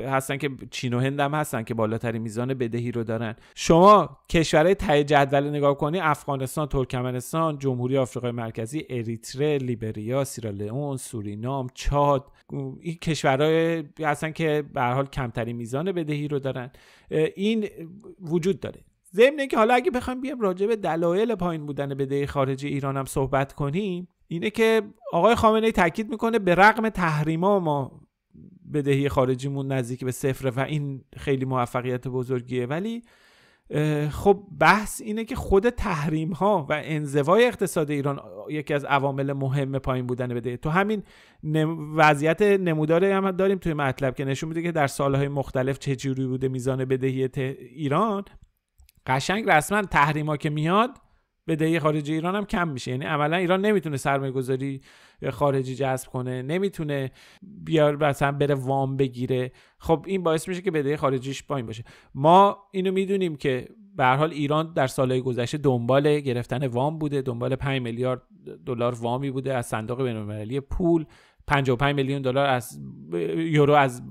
هستن که چین و هند هم هستن که بالاترین میزان بدهی رو دارن شما کشورهای تای جدول نگاه کنی افغانستان ترکمنستان جمهوری آفریقای مرکزی اریتره لیبریا سیرالئون سورینام چاد این کشورهای هستن که به حال کمترین میزان بدهی رو دارن این وجود داره ضمن که حالا اگه بخوایم بیایم راجع به دلایل پایین بودن بدهی خارجی ایران هم صحبت کنیم اینه که آقای خامنه ای تاکید میکنه به رغم تحریما ما بدهی خارجیمون نزدیک به صفر و این خیلی موفقیت بزرگیه ولی خب بحث اینه که خود تحریم ها و انزوای اقتصاد ایران یکی از عوامل مهم پایین بودن بده تو همین وضعیت نموداری هم داریم توی مطلب که نشون میده که در سالهای مختلف چه جوری بوده میزان بدهی ایران قشنگ رسما تحریما که میاد بدهی خارجی ایران هم کم میشه یعنی عملا ایران نمیتونه سرمایه گذاری خارجی جذب کنه نمیتونه بیار مثلا بره وام بگیره خب این باعث میشه که بدهی خارجیش پایین باشه ما اینو میدونیم که به هر حال ایران در سالهای گذشته دنبال گرفتن وام بوده دنبال 5 میلیارد دلار وامی بوده از صندوق بین‌المللی پول 55 میلیون دلار از یورو از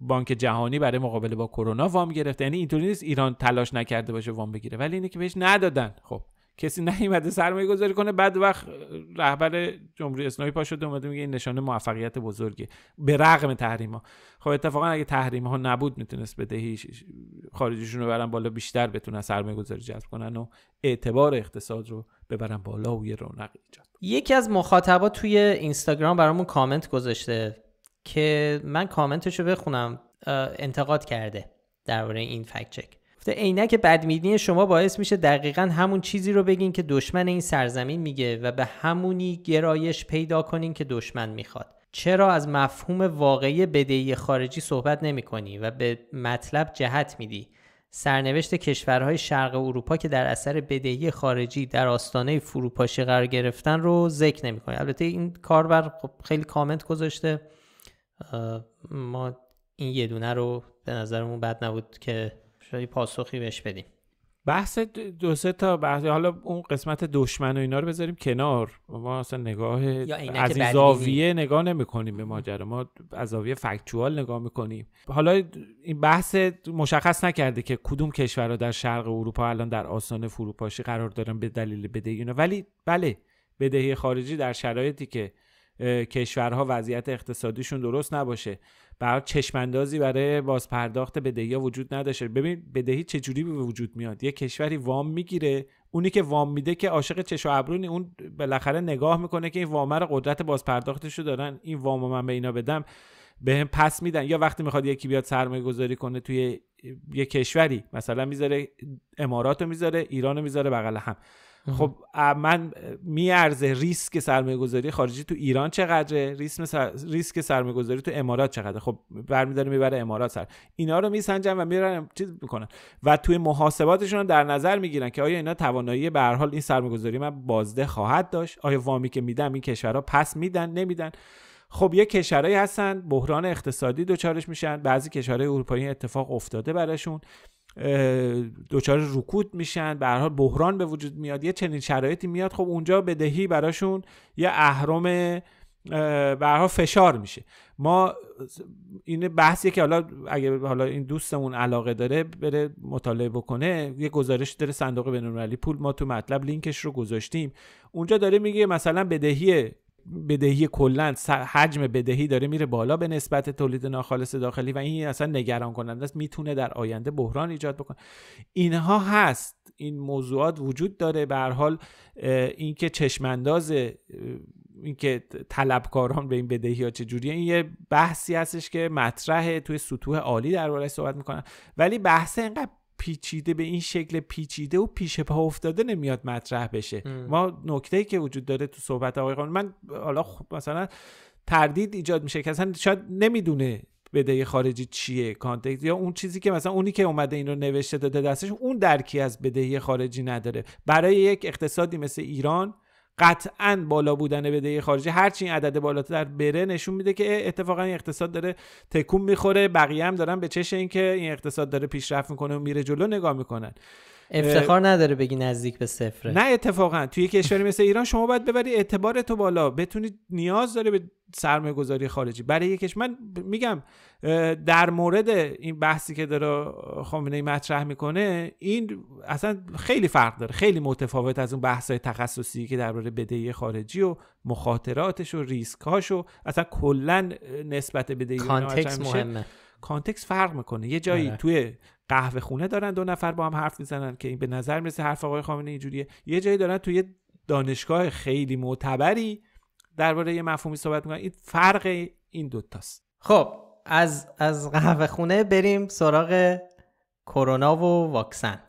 بانک جهانی برای مقابله با کرونا وام گرفته یعنی اینطوری نیست ایران تلاش نکرده باشه وام بگیره ولی اینه که بهش ندادن خب کسی نیومده سرمایه گذاری کنه بعد وقت رهبر جمهوری اسلامی پا شده اومده میگه این نشانه موفقیت بزرگه به رغم ها خب اتفاقا اگه تحریم ها نبود میتونست بدهی خارجیشون رو برن بالا بیشتر بتونن سرمایه گذاری جذب کنن و اعتبار اقتصاد رو ببرن بالا و یه رونق ایجاد یکی از مخاطبا توی اینستاگرام برامون کامنت گذاشته که من کامنتش رو بخونم انتقاد کرده درباره این فکت چک گفته عینک بدبینی شما باعث میشه دقیقا همون چیزی رو بگین که دشمن این سرزمین میگه و به همونی گرایش پیدا کنین که دشمن میخواد چرا از مفهوم واقعی بدهی خارجی صحبت نمی کنی و به مطلب جهت میدی سرنوشت کشورهای شرق اروپا که در اثر بدهی خارجی در آستانه فروپاشی قرار گرفتن رو ذکر کنی البته این کاربر خب خیلی کامنت گذاشته ما این یه دونه رو به نظرمون بد نبود که شاید پاسخی بهش بدیم بحث دو سه تا بحث حالا اون قسمت دشمن و اینا رو بذاریم کنار ما اصلا نگاه از زاویه نگاه نمیکنیم به ماجرا ما از زاویه فکتوال نگاه میکنیم حالا این بحث مشخص نکرده که کدوم کشورها در شرق اروپا الان در آسان فروپاشی قرار دارن به دلیل بدهی ولی بله بدهی خارجی در شرایطی که کشورها وضعیت اقتصادیشون درست نباشه برای چشماندازی برای بازپرداخت بدهی ها وجود نداشته ببین بدهی چجوری به وجود میاد یه کشوری وام میگیره اونی که وام میده که عاشق چش و ابرونی اون بالاخره نگاه میکنه که این وام رو قدرت بازپرداختش رو دارن این وام من به اینا بدم به هم پس میدن یا وقتی میخواد یکی بیاد سرمایه گذاری کنه توی یه کشوری مثلا میذاره امارات میذاره ایرانو میذاره بغل هم خب من میارزه ریسک سرمایه گذاری خارجی تو ایران چقدره ریسک سر... ریسک سرمایه گذاری تو امارات چقدره خب برمیداره میبره امارات سر اینا رو میسنجن و میرن چیز میکنن و توی محاسباتشون در نظر میگیرن که آیا اینا توانایی به هر حال این سرمایه گذاری من بازده خواهد داشت آیا وامی که میدم این کشورها پس میدن نمیدن خب یه کشورهایی هستن بحران اقتصادی دوچارش میشن بعضی کشورهای اروپایی اتفاق افتاده براشون دچار رکود میشن به هر بحران به وجود میاد یه چنین شرایطی میاد خب اونجا بدهی براشون یه اهرم برها فشار میشه ما این بحثیه که حالا اگه حالا این دوستمون علاقه داره بره مطالعه بکنه یه گزارش داره صندوق بینالمللی پول ما تو مطلب لینکش رو گذاشتیم اونجا داره میگه مثلا بدهی بدهی کلا حجم بدهی داره میره بالا به نسبت تولید ناخالص داخلی و این اصلا نگران کننده است میتونه در آینده بحران ایجاد بکنه اینها هست این موضوعات وجود داره به هر حال اینکه چشمانداز اینکه طلبکاران به این بدهی ها جوریه این یه بحثی هستش که مطرحه توی سطوح عالی دربارهش صحبت میکنن ولی بحث اینقدر پیچیده به این شکل پیچیده و پیش پا افتاده نمیاد مطرح بشه ما نکته ای که وجود داره تو صحبت آقای قانون من حالا خب مثلا تردید ایجاد میشه که اصلا شاید نمیدونه بدهی خارجی چیه کانتکت یا اون چیزی که مثلا اونی که اومده این رو نوشته داده دستش اون درکی از بدهی خارجی نداره برای یک اقتصادی مثل ایران قطعا بالا بودن بدهی خارجی هرچی این عدد بالاتر بره نشون میده که اتفاقا این اقتصاد داره تکون میخوره بقیه هم دارن به چش اینکه این اقتصاد داره پیشرفت میکنه و میره جلو نگاه میکنن افتخار نداره بگی نزدیک به صفره نه اتفاقا توی کشوری مثل ایران شما باید ببری اعتبار تو بالا بتونی نیاز داره به سرمایه گذاری خارجی برای یکش من میگم در مورد این بحثی که داره خامنه ای مطرح میکنه این اصلا خیلی فرق داره خیلی متفاوت از اون بحث های تخصصی که درباره بدهی خارجی و مخاطراتش و ریسکاش و اصلا کلا نسبت بدهی کانتکس مهمه کانتکس فرق میکنه یه جایی آره. توی قهوه خونه دارن دو نفر با هم حرف میزنن که این به نظر میرسه حرف آقای خامنه اینجوریه یه جایی دارن توی دانشگاه خیلی معتبری درباره یه مفهومی صحبت میکنن این فرق این دوتاست خب از از قهوه خونه بریم سراغ کرونا و واکسن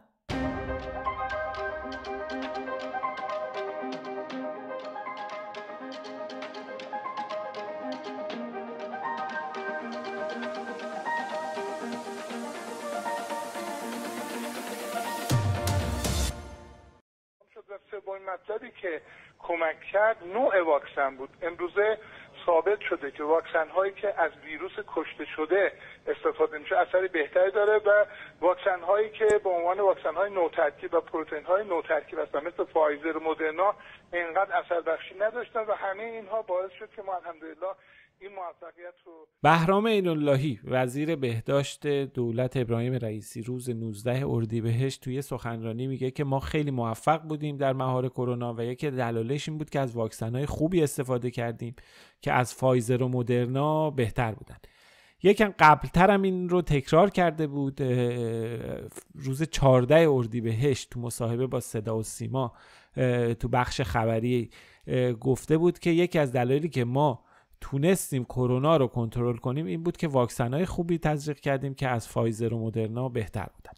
واکسن هایی که از ویروس کشته شده استفاده میشه اثر بهتری داره و واکسن هایی که به عنوان واکسن های نوترکیب و پروتئین های نوترکیب هستن مثل فایزر و مدرنا اینقدر اثر بخشی نداشتن و همه اینها باعث شد که ما الحمدلله این موفقیت رو بهرام ایناللهی وزیر بهداشت دولت ابراهیم رئیسی روز 19 اردیبهشت توی سخنرانی میگه که ما خیلی موفق بودیم در مهار کرونا و یکی دلایلش این بود که از واکسن خوبی استفاده کردیم که از فایزر و مدرنا بهتر بودن یکم قبلترم این رو تکرار کرده بود روز 14 اردیبهشت تو مصاحبه با صدا و سیما تو بخش خبری گفته بود که یکی از دلایلی که ما تونستیم کرونا رو کنترل کنیم این بود که واکسن های خوبی تزریق کردیم که از فایزر و مدرنا بهتر بودن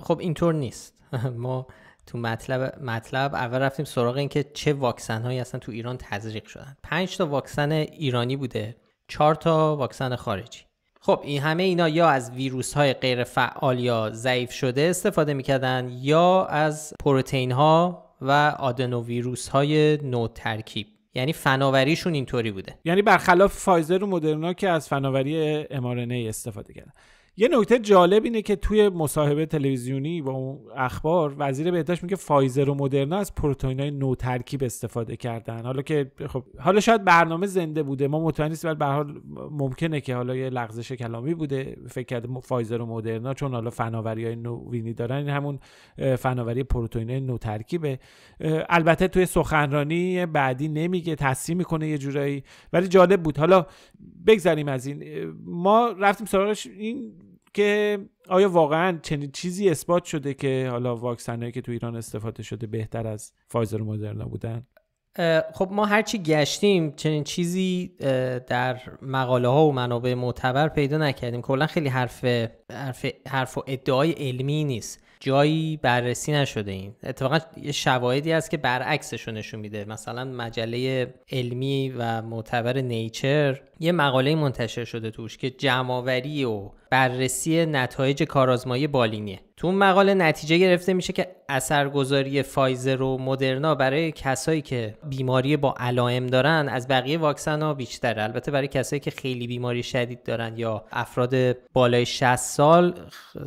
خب اینطور نیست ما تو مطلب مطلب اول رفتیم سراغ اینکه چه واکسن هایی اصلا تو ایران تزریق شدن پنج تا واکسن ایرانی بوده چهار تا واکسن خارجی خب این همه اینا یا از ویروس های غیر فعال یا ضعیف شده استفاده میکردن یا از پروتئین ها و ویروس های نو ترکیب یعنی فناوریشون اینطوری بوده یعنی برخلاف فایزر و مدرنا که از فناوری امارنهی استفاده کردن یه نکته جالب اینه که توی مصاحبه تلویزیونی و اون اخبار وزیر بهداشت میگه فایزر و مدرنا از پروتئین های نو ترکیب استفاده کردن حالا که خب حالا شاید برنامه زنده بوده ما مطمئن نیستیم ولی به حال ممکنه که حالا یه لغزش کلامی بوده فکر کرده فایزر و مدرنا چون حالا فناوری های نوینی دارن این همون فناوری پروتئین نو ترکیبه البته توی سخنرانی بعدی نمیگه تصمیم میکنه یه جورایی ولی جالب بود حالا بگذریم از این ما رفتیم سراغش این که آیا واقعا چنین چیزی اثبات شده که حالا واکسنایی که تو ایران استفاده شده بهتر از فایزر و مدرنا بودن خب ما هرچی گشتیم چنین چیزی در مقاله ها و منابع معتبر پیدا نکردیم کلا خیلی حرف, حرف, حرف و ادعای علمی نیست جایی بررسی نشده این اتفاقا یه شواهدی هست که برعکسش رو نشون میده مثلا مجله علمی و معتبر نیچر یه مقاله منتشر شده توش که جمعآوری و بررسی نتایج کارآزمایی بالینیه تو اون مقاله نتیجه گرفته میشه که اثرگذاری فایزر و مدرنا برای کسایی که بیماری با علائم دارن از بقیه واکسن ها بیشتره البته برای کسایی که خیلی بیماری شدید دارن یا افراد بالای 60 سال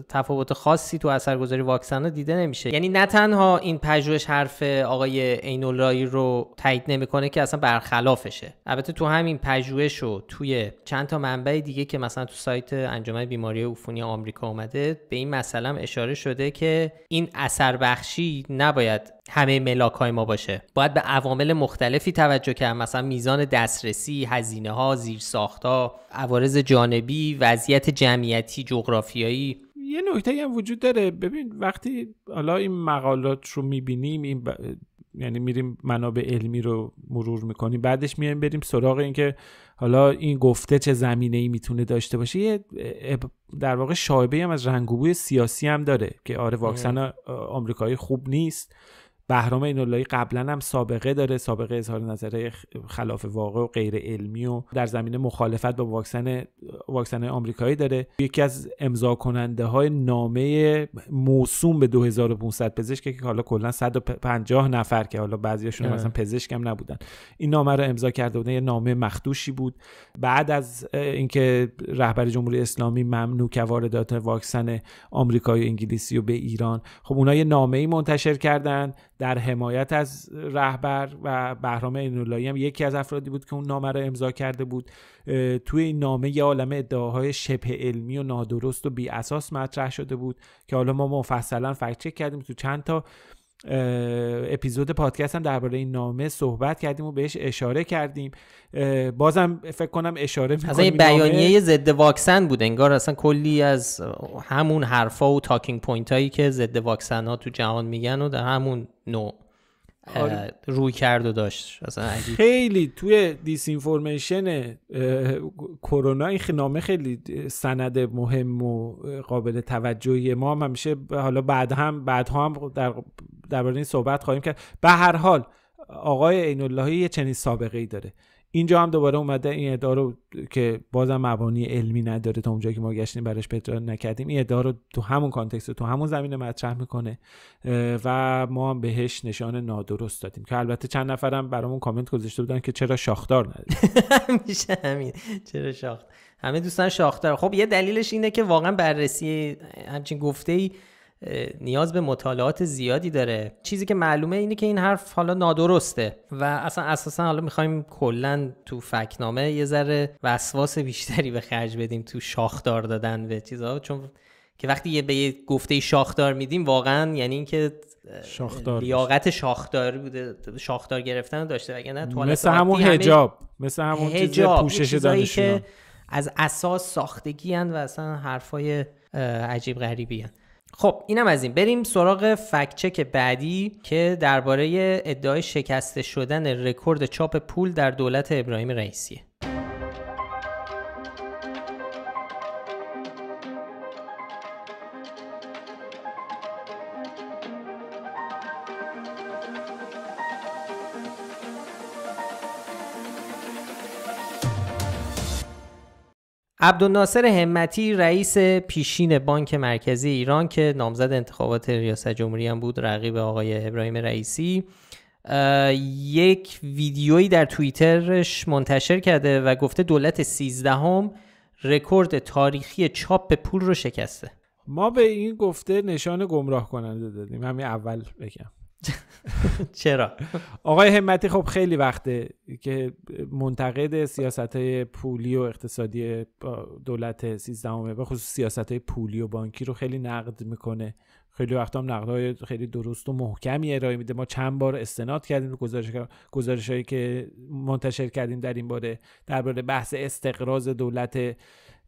تفاوت خاصی تو اثرگذاری واکسن ها دیده نمیشه یعنی نه تنها این پژوهش حرف آقای عینالایی رو تایید نمیکنه که اصلا برخلافشه البته تو همین پژوهش توی چند تا منبع دیگه که مثلا تو سایت انجمن بیماری عفونی آمریکا اومده به این مثلا اشاره شده که این اثر بخشی نباید همه ملاک های ما باشه باید به عوامل مختلفی توجه کرد مثلا میزان دسترسی هزینه ها ساخت ها عوارض جانبی وضعیت جمعیتی جغرافیایی یه نکته هم وجود داره ببین وقتی حالا این مقالات رو میبینیم این یعنی میریم منابع علمی رو مرور میکنیم بعدش میایم بریم سراغ اینکه حالا این گفته چه زمینه ای میتونه داشته باشه یه در واقع شایبه هم از رنگوبوی سیاسی هم داره که آره واکسن آره. آمریکایی خوب نیست بهرام اللهی قبلا هم سابقه داره سابقه اظهار نظره خلاف واقع و غیر علمی و در زمینه مخالفت با واکسن واکسن آمریکایی داره یکی از امضا کننده های نامه موسوم به 2500 پزشک که حالا کلا 150 نفر که حالا بعضیاشون مثلا پزشک هم نبودن این نامه رو امضا کرده بودن یه نامه مخدوشی بود بعد از اینکه رهبر جمهوری اسلامی ممنوع که واردات واکسن آمریکایی و انگلیسی و به ایران خب اونها یه نامه ای منتشر کردن در حمایت از رهبر و بهرام اینولایی هم یکی از افرادی بود که اون نامه رو امضا کرده بود توی این نامه یه عالم ادعاهای شبه علمی و نادرست و بی اساس مطرح شده بود که حالا ما مفصلا فکت کردیم تو چند تا اپیزود پادکست هم درباره این نامه صحبت کردیم و بهش اشاره کردیم بازم فکر کنم اشاره میکنیم از بیانیه ضد واکسن بود انگار اصلا کلی از همون حرفا و تاکینگ پوینت هایی که ضد واکسن ها تو جهان میگن و در همون نوع آره. روی کرد و داشت خیلی توی دیس اینفورمیشن کرونا این نامه خیلی سند مهم و قابل توجهی ما هم همیشه حالا بعد هم بعد هم در درباره این صحبت خواهیم کرد به هر حال آقای عین اللهی یه چنین سابقه ای داره اینجا هم دوباره اومده این ادعا رو که بازم مبانی علمی نداره تا اونجایی که ما گشتیم براش پیدا نکردیم این ادعا رو تو همون کانتکست تو همون زمینه مطرح میکنه و ما هم بهش نشان نادرست دادیم که البته چند نفرم برامون کامنت گذاشته بودن که چرا شاختار نداره میشه همین چرا شاخت همه دوستان شاخدار خب یه دلیلش اینه که واقعا بررسی همچین گفته ای نیاز به مطالعات زیادی داره چیزی که معلومه اینه که این حرف حالا نادرسته و اصلا اساسا حالا میخوایم کلا تو فکنامه یه ذره وسواس بیشتری به خرج بدیم تو شاخدار دادن به چیزها چون که وقتی یه به یه گفته شاخدار میدیم واقعا یعنی اینکه شاخدار لیاقت شاخدار بوده شاخدار گرفتن داشته اگه نه مثل همون حجاب مثل همون هجاب. چیز پوشش از اساس ساختگی و اصلا حرفای عجیب غریبی خب اینم از این بریم سراغ فکچک بعدی که درباره ادعای شکسته شدن رکورد چاپ پول در دولت ابراهیم رئیسیه عبدالناصر همتی رئیس پیشین بانک مرکزی ایران که نامزد انتخابات ریاست جمهوری هم بود رقیب آقای ابراهیم رئیسی یک ویدیویی در توییترش منتشر کرده و گفته دولت سیزدهم رکورد تاریخی چاپ پول رو شکسته ما به این گفته نشان گمراه کننده دادیم همین اول بگم چرا آقای همتی خب خیلی وقته که منتقد سیاست های پولی و اقتصادی دولت سیزدهمه به خصوص سیاست های پولی و بانکی رو خیلی نقد میکنه خیلی وقت هم نقدهای خیلی درست و محکمی ارائه میده ما چند بار استناد کردیم گزارش گزارشهایی که منتشر کردیم در این باره درباره بحث استقراض دولت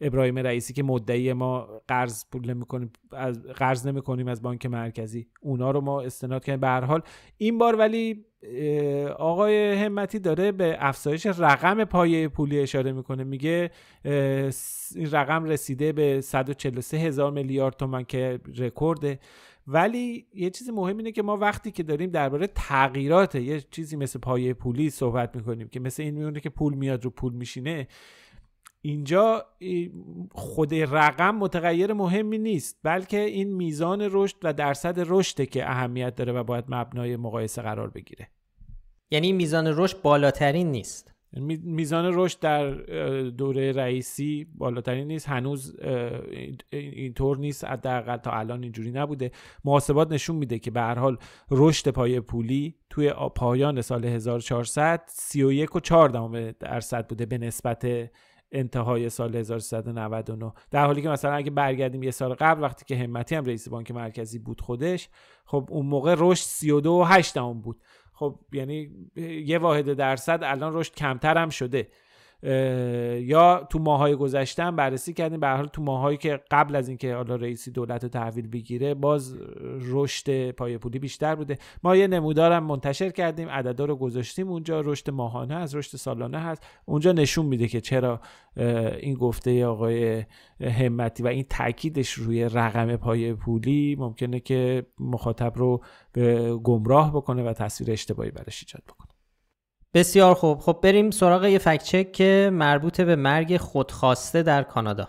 ابراهیم رئیسی که مدعی ما قرض پول نمیکنیم از قرض نمیکنیم از بانک مرکزی اونا رو ما استناد کردیم به هر حال این بار ولی آقای همتی داره به افزایش رقم پایه پولی اشاره میکنه میگه این رقم رسیده به 143 هزار میلیارد تومن که رکورده ولی یه چیز مهم اینه که ما وقتی که داریم درباره تغییرات یه چیزی مثل پایه پولی صحبت میکنیم که مثل این میونه که پول میاد رو پول میشینه اینجا خود رقم متغیر مهمی نیست بلکه این میزان رشد و درصد رشد که اهمیت داره و باید مبنای مقایسه قرار بگیره یعنی میزان رشد بالاترین نیست میزان رشد در دوره رئیسی بالاترین نیست هنوز اینطور نیست حداقل تا الان اینجوری نبوده محاسبات نشون میده که به هر حال رشد پای پولی توی پایان سال 1400 31 و 4 درصد بوده به نسبت انتهای سال 1399 در حالی که مثلا اگه برگردیم یه سال قبل وقتی که همتی هم رئیس بانک مرکزی بود خودش خب اون موقع رشد 32 و 8 بود خب یعنی یه واحد درصد الان رشد کمتر هم شده یا تو ماهای هم بررسی کردیم به حال تو ماهایی که قبل از اینکه حالا رئیسی دولت رو تحویل بگیره باز رشد پای پولی بیشتر بوده ما یه هم منتشر کردیم عددا رو گذاشتیم اونجا رشد ماهانه از رشد سالانه هست اونجا نشون میده که چرا این گفته آقای همتی و این تاکیدش روی رقم پای پولی ممکنه که مخاطب رو به گمراه بکنه و تصویر اشتباهی براش ایجاد بکنه بسیار خوب خب بریم سراغ یه فکچک که مربوط به مرگ خودخواسته در کانادا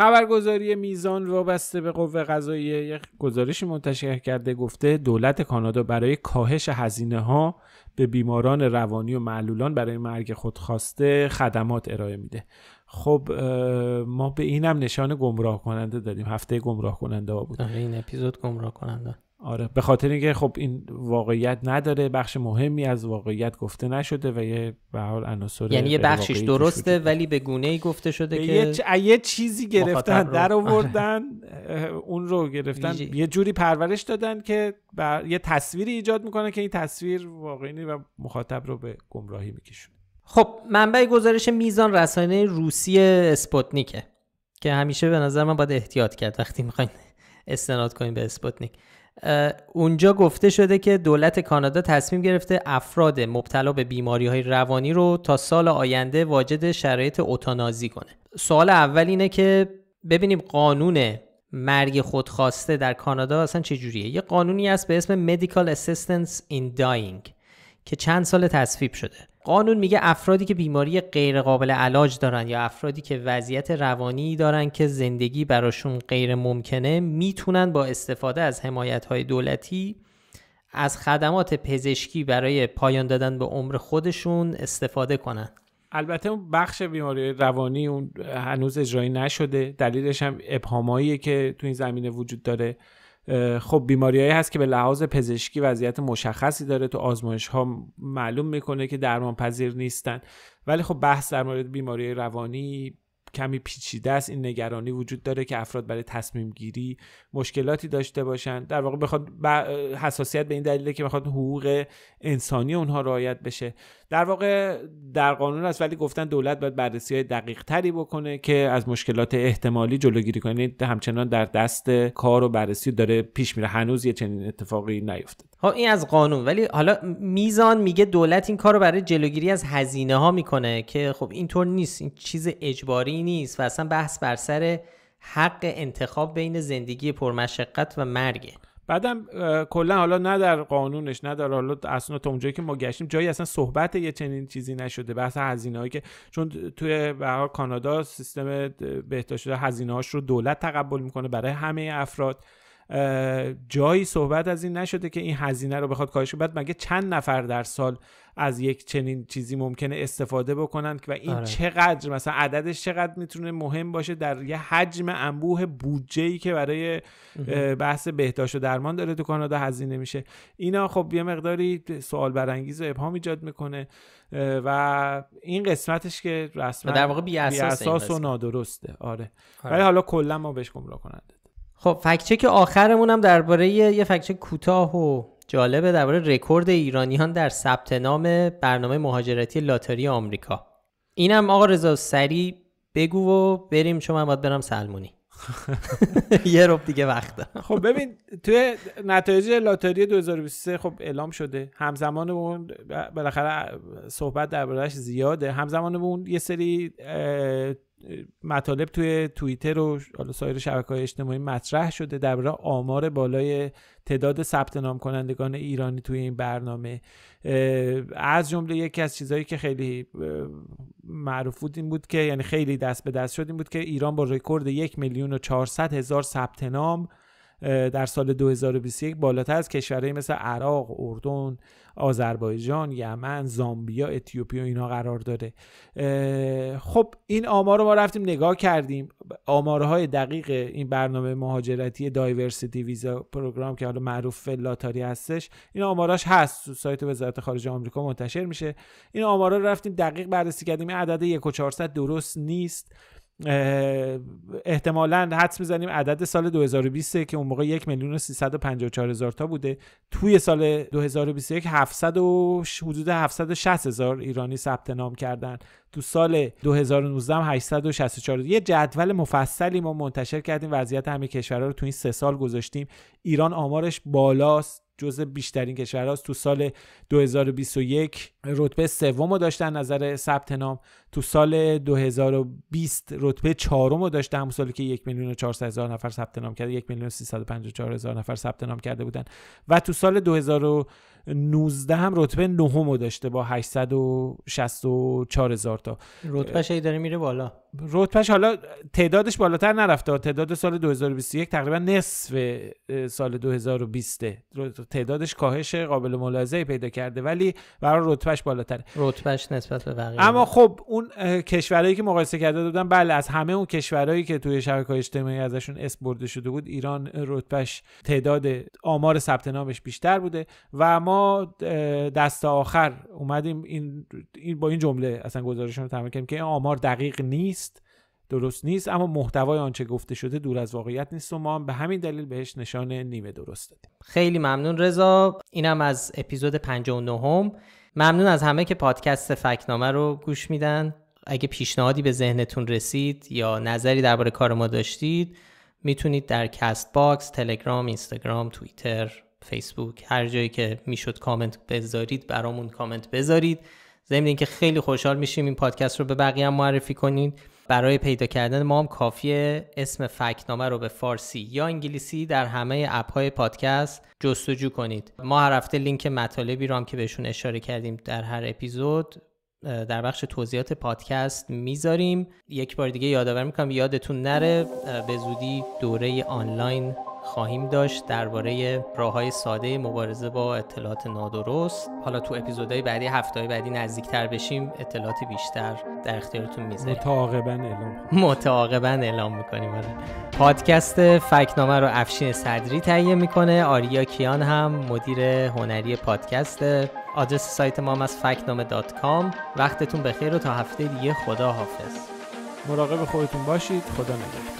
خبرگزاری میزان وابسته به قوه قضاییه یک گزارشی منتشر کرده گفته دولت کانادا برای کاهش هزینه ها به بیماران روانی و معلولان برای مرگ خودخواسته خدمات ارائه میده خب ما به اینم نشان گمراه کننده دادیم هفته گمراه کننده ها بود آره، این اپیزود گمراه کننده آره به خاطر اینکه خب این واقعیت نداره بخش مهمی از واقعیت گفته نشده و یه به حال عناصر یعنی یه بخشش درسته ولی به گونه ای گفته شده که یه, چیزی گرفتن در آوردن آره. اون رو گرفتن یه جوری پرورش دادن که یه تصویری ایجاد میکنه که این تصویر واقعی نیست و مخاطب رو به گمراهی میکشونه خب منبع گزارش میزان رسانه روسی اسپوتنیکه که همیشه به نظر من باید احتیاط کرد وقتی میخواین استناد کنیم به اسپوتنیک اونجا گفته شده که دولت کانادا تصمیم گرفته افراد مبتلا به بیماری های روانی رو تا سال آینده واجد شرایط اوتانازی کنه سوال اول اینه که ببینیم قانون مرگ خودخواسته در کانادا اصلا چجوریه یه قانونی هست به اسم Medical Assistance in Dying که چند سال تصویب شده قانون میگه افرادی که بیماری غیرقابل علاج دارن یا افرادی که وضعیت روانی دارن که زندگی براشون غیر ممکنه میتونن با استفاده از حمایت های دولتی از خدمات پزشکی برای پایان دادن به عمر خودشون استفاده کنن البته اون بخش بیماری روانی اون هنوز اجرایی نشده دلیلش هم ابهاماییه که تو این زمینه وجود داره خب بیماریایی هست که به لحاظ پزشکی وضعیت مشخصی داره تو آزمایش ها معلوم میکنه که درمان پذیر نیستن ولی خب بحث در مورد بیماری روانی کمی پیچیده است این نگرانی وجود داره که افراد برای تصمیم گیری مشکلاتی داشته باشند در واقع بخواد حساسیت به این دلیله که بخواد حقوق انسانی اونها رعایت بشه در واقع در قانون است ولی گفتن دولت باید بررسی های دقیق تری بکنه که از مشکلات احتمالی جلوگیری کنه یعنی همچنان در دست کار و بررسی داره پیش میره هنوز یه چنین اتفاقی نیفتاد خب این از قانون ولی حالا میزان میگه دولت این کار رو برای جلوگیری از هزینه ها میکنه که خب اینطور نیست این چیز اجباری نیست و اصلا بحث بر سر حق انتخاب بین زندگی پرمشقت و مرگه بعدم کلا حالا نه در قانونش نه در حالا اصلا تا اونجایی که ما گشتیم جایی اصلا صحبت یه چنین چیزی نشده بحث هزینه هایی که چون توی به کانادا سیستم بهداشت هزینه هاش رو دولت تقبل میکنه برای همه افراد جایی صحبت از این نشده که این هزینه رو بخواد کاهش بعد مگه چند نفر در سال از یک چنین چیزی ممکنه استفاده بکنند و این آره. چقدر مثلا عددش چقدر میتونه مهم باشه در یه حجم انبوه بودجه ای که برای بحث بهداشت و درمان داره تو کانادا هزینه میشه اینا خب یه مقداری سوال برانگیز و ابهام ایجاد میکنه و این قسمتش که رسما در واقع بی اساس, اساس و نادرسته آره. آره ولی حالا کلا ما بهش گمراه کننده خب فکچک آخرمون هم درباره یه فکچک کوتاه و جالبه درباره رکورد ایرانیان در ثبت نام برنامه مهاجرتی لاتاری آمریکا اینم آقا رضا سری بگو و بریم چون من باید برم سلمونی یه رب دیگه وقت خب ببین توی نتایج لاتاری 2023 خب اعلام شده همزمان اون بالاخره صحبت دربارهش زیاده همزمان اون یه سری مطالب توی توییتر و سایر شبکه های اجتماعی مطرح شده درباره آمار بالای تعداد ثبت نام کنندگان ایرانی توی این برنامه از جمله یکی از چیزهایی که خیلی معروف بود این بود که یعنی خیلی دست به دست شد این بود که ایران با رکورد یک میلیون و چهارصد هزار ثبت نام در سال 2021 بالاتر از کشورهای مثل عراق، اردن، آذربایجان، یمن، زامبیا، اتیوپی و اینا قرار داره خب این آمار رو ما رفتیم نگاه کردیم آمارهای دقیق این برنامه مهاجرتی دایورسیتی ویزا پروگرام که حالا معروف فلاتاری هستش این آماراش هست تو سایت وزارت خارجه آمریکا منتشر میشه این آمارا رو رفتیم دقیق بررسی کردیم این عدد 1.400 درست نیست احتمالا حدس میزنیم عدد سال 2020 که اون موقع یک میلیون 354 هزار تا بوده توی سال 2021 700 و حدود 760 هزار ایرانی ثبت نام کردن تو سال 2019 864 یه جدول مفصلی ما منتشر کردیم وضعیت همه کشورها رو تو این سه سال گذاشتیم ایران آمارش بالاست جزء بیشترین کشورهاست تو سال 2021 رتبه سوم رو داشتن نظر ثبت نام تو سال 2020 رتبه چهارم رو داشتن همون سالی که 1 میلیون و هزار نفر ثبت نام کرده 1 میلیون 354 هزار نفر ثبت نام کرده بودن و تو سال 2000 19 هم رتبه نهم رو داشته با 864 هزار تا رتبهش ای داره میره بالا رتبهش حالا تعدادش بالاتر نرفته تعداد سال 2021 تقریبا نصف سال 2020 تعدادش کاهش قابل ملاحظه پیدا کرده ولی برای رتبهش بالاتر رتبهش نسبت به بقیه اما خب اون کشورهایی که مقایسه کرده بودن بله از همه اون کشورهایی که توی شبکه اجتماعی ازشون اسم برده شده بود ایران رتبهش تعداد آمار ثبت نامش بیشتر بوده و ما ما دست آخر اومدیم این, با این جمله اصلا گزارشون رو تمام کردیم که این آمار دقیق نیست درست نیست اما محتوای آنچه گفته شده دور از واقعیت نیست و ما هم به همین دلیل بهش نشان نیمه درست دادیم خیلی ممنون رضا اینم از اپیزود 59 هم. ممنون از همه که پادکست فکنامه رو گوش میدن اگه پیشنهادی به ذهنتون رسید یا نظری درباره کار ما داشتید میتونید در کست باکس، تلگرام، اینستاگرام، توییتر فیسبوک هر جایی که میشد کامنت بذارید برامون کامنت بذارید ضمن اینکه خیلی خوشحال میشیم این پادکست رو به بقیه هم معرفی کنید برای پیدا کردن ما هم کافیه اسم فکنامه رو به فارسی یا انگلیسی در همه اپهای های پادکست جستجو کنید ما هر هفته لینک مطالبی رو هم که بهشون اشاره کردیم در هر اپیزود در بخش توضیحات پادکست میذاریم یک بار دیگه یادآور میکنم یادتون نره به زودی دوره آنلاین خواهیم داشت درباره راههای ساده مبارزه با اطلاعات نادرست حالا تو اپیزودهای بعدی هفتههای بعدی نزدیکتر بشیم اطلاعات بیشتر در اختیارتون میذاریم متعاقبا اعلام متعاقبا اعلام میکنیم آره پادکست فکنامه رو افشین صدری تهیه میکنه آریا کیان هم مدیر هنری پادکست آدرس سایت ما هم از فکنامه دات کام وقتتون بخیر و تا هفته دیگه خدا حافظ مراقب خودتون باشید خدا نگهدار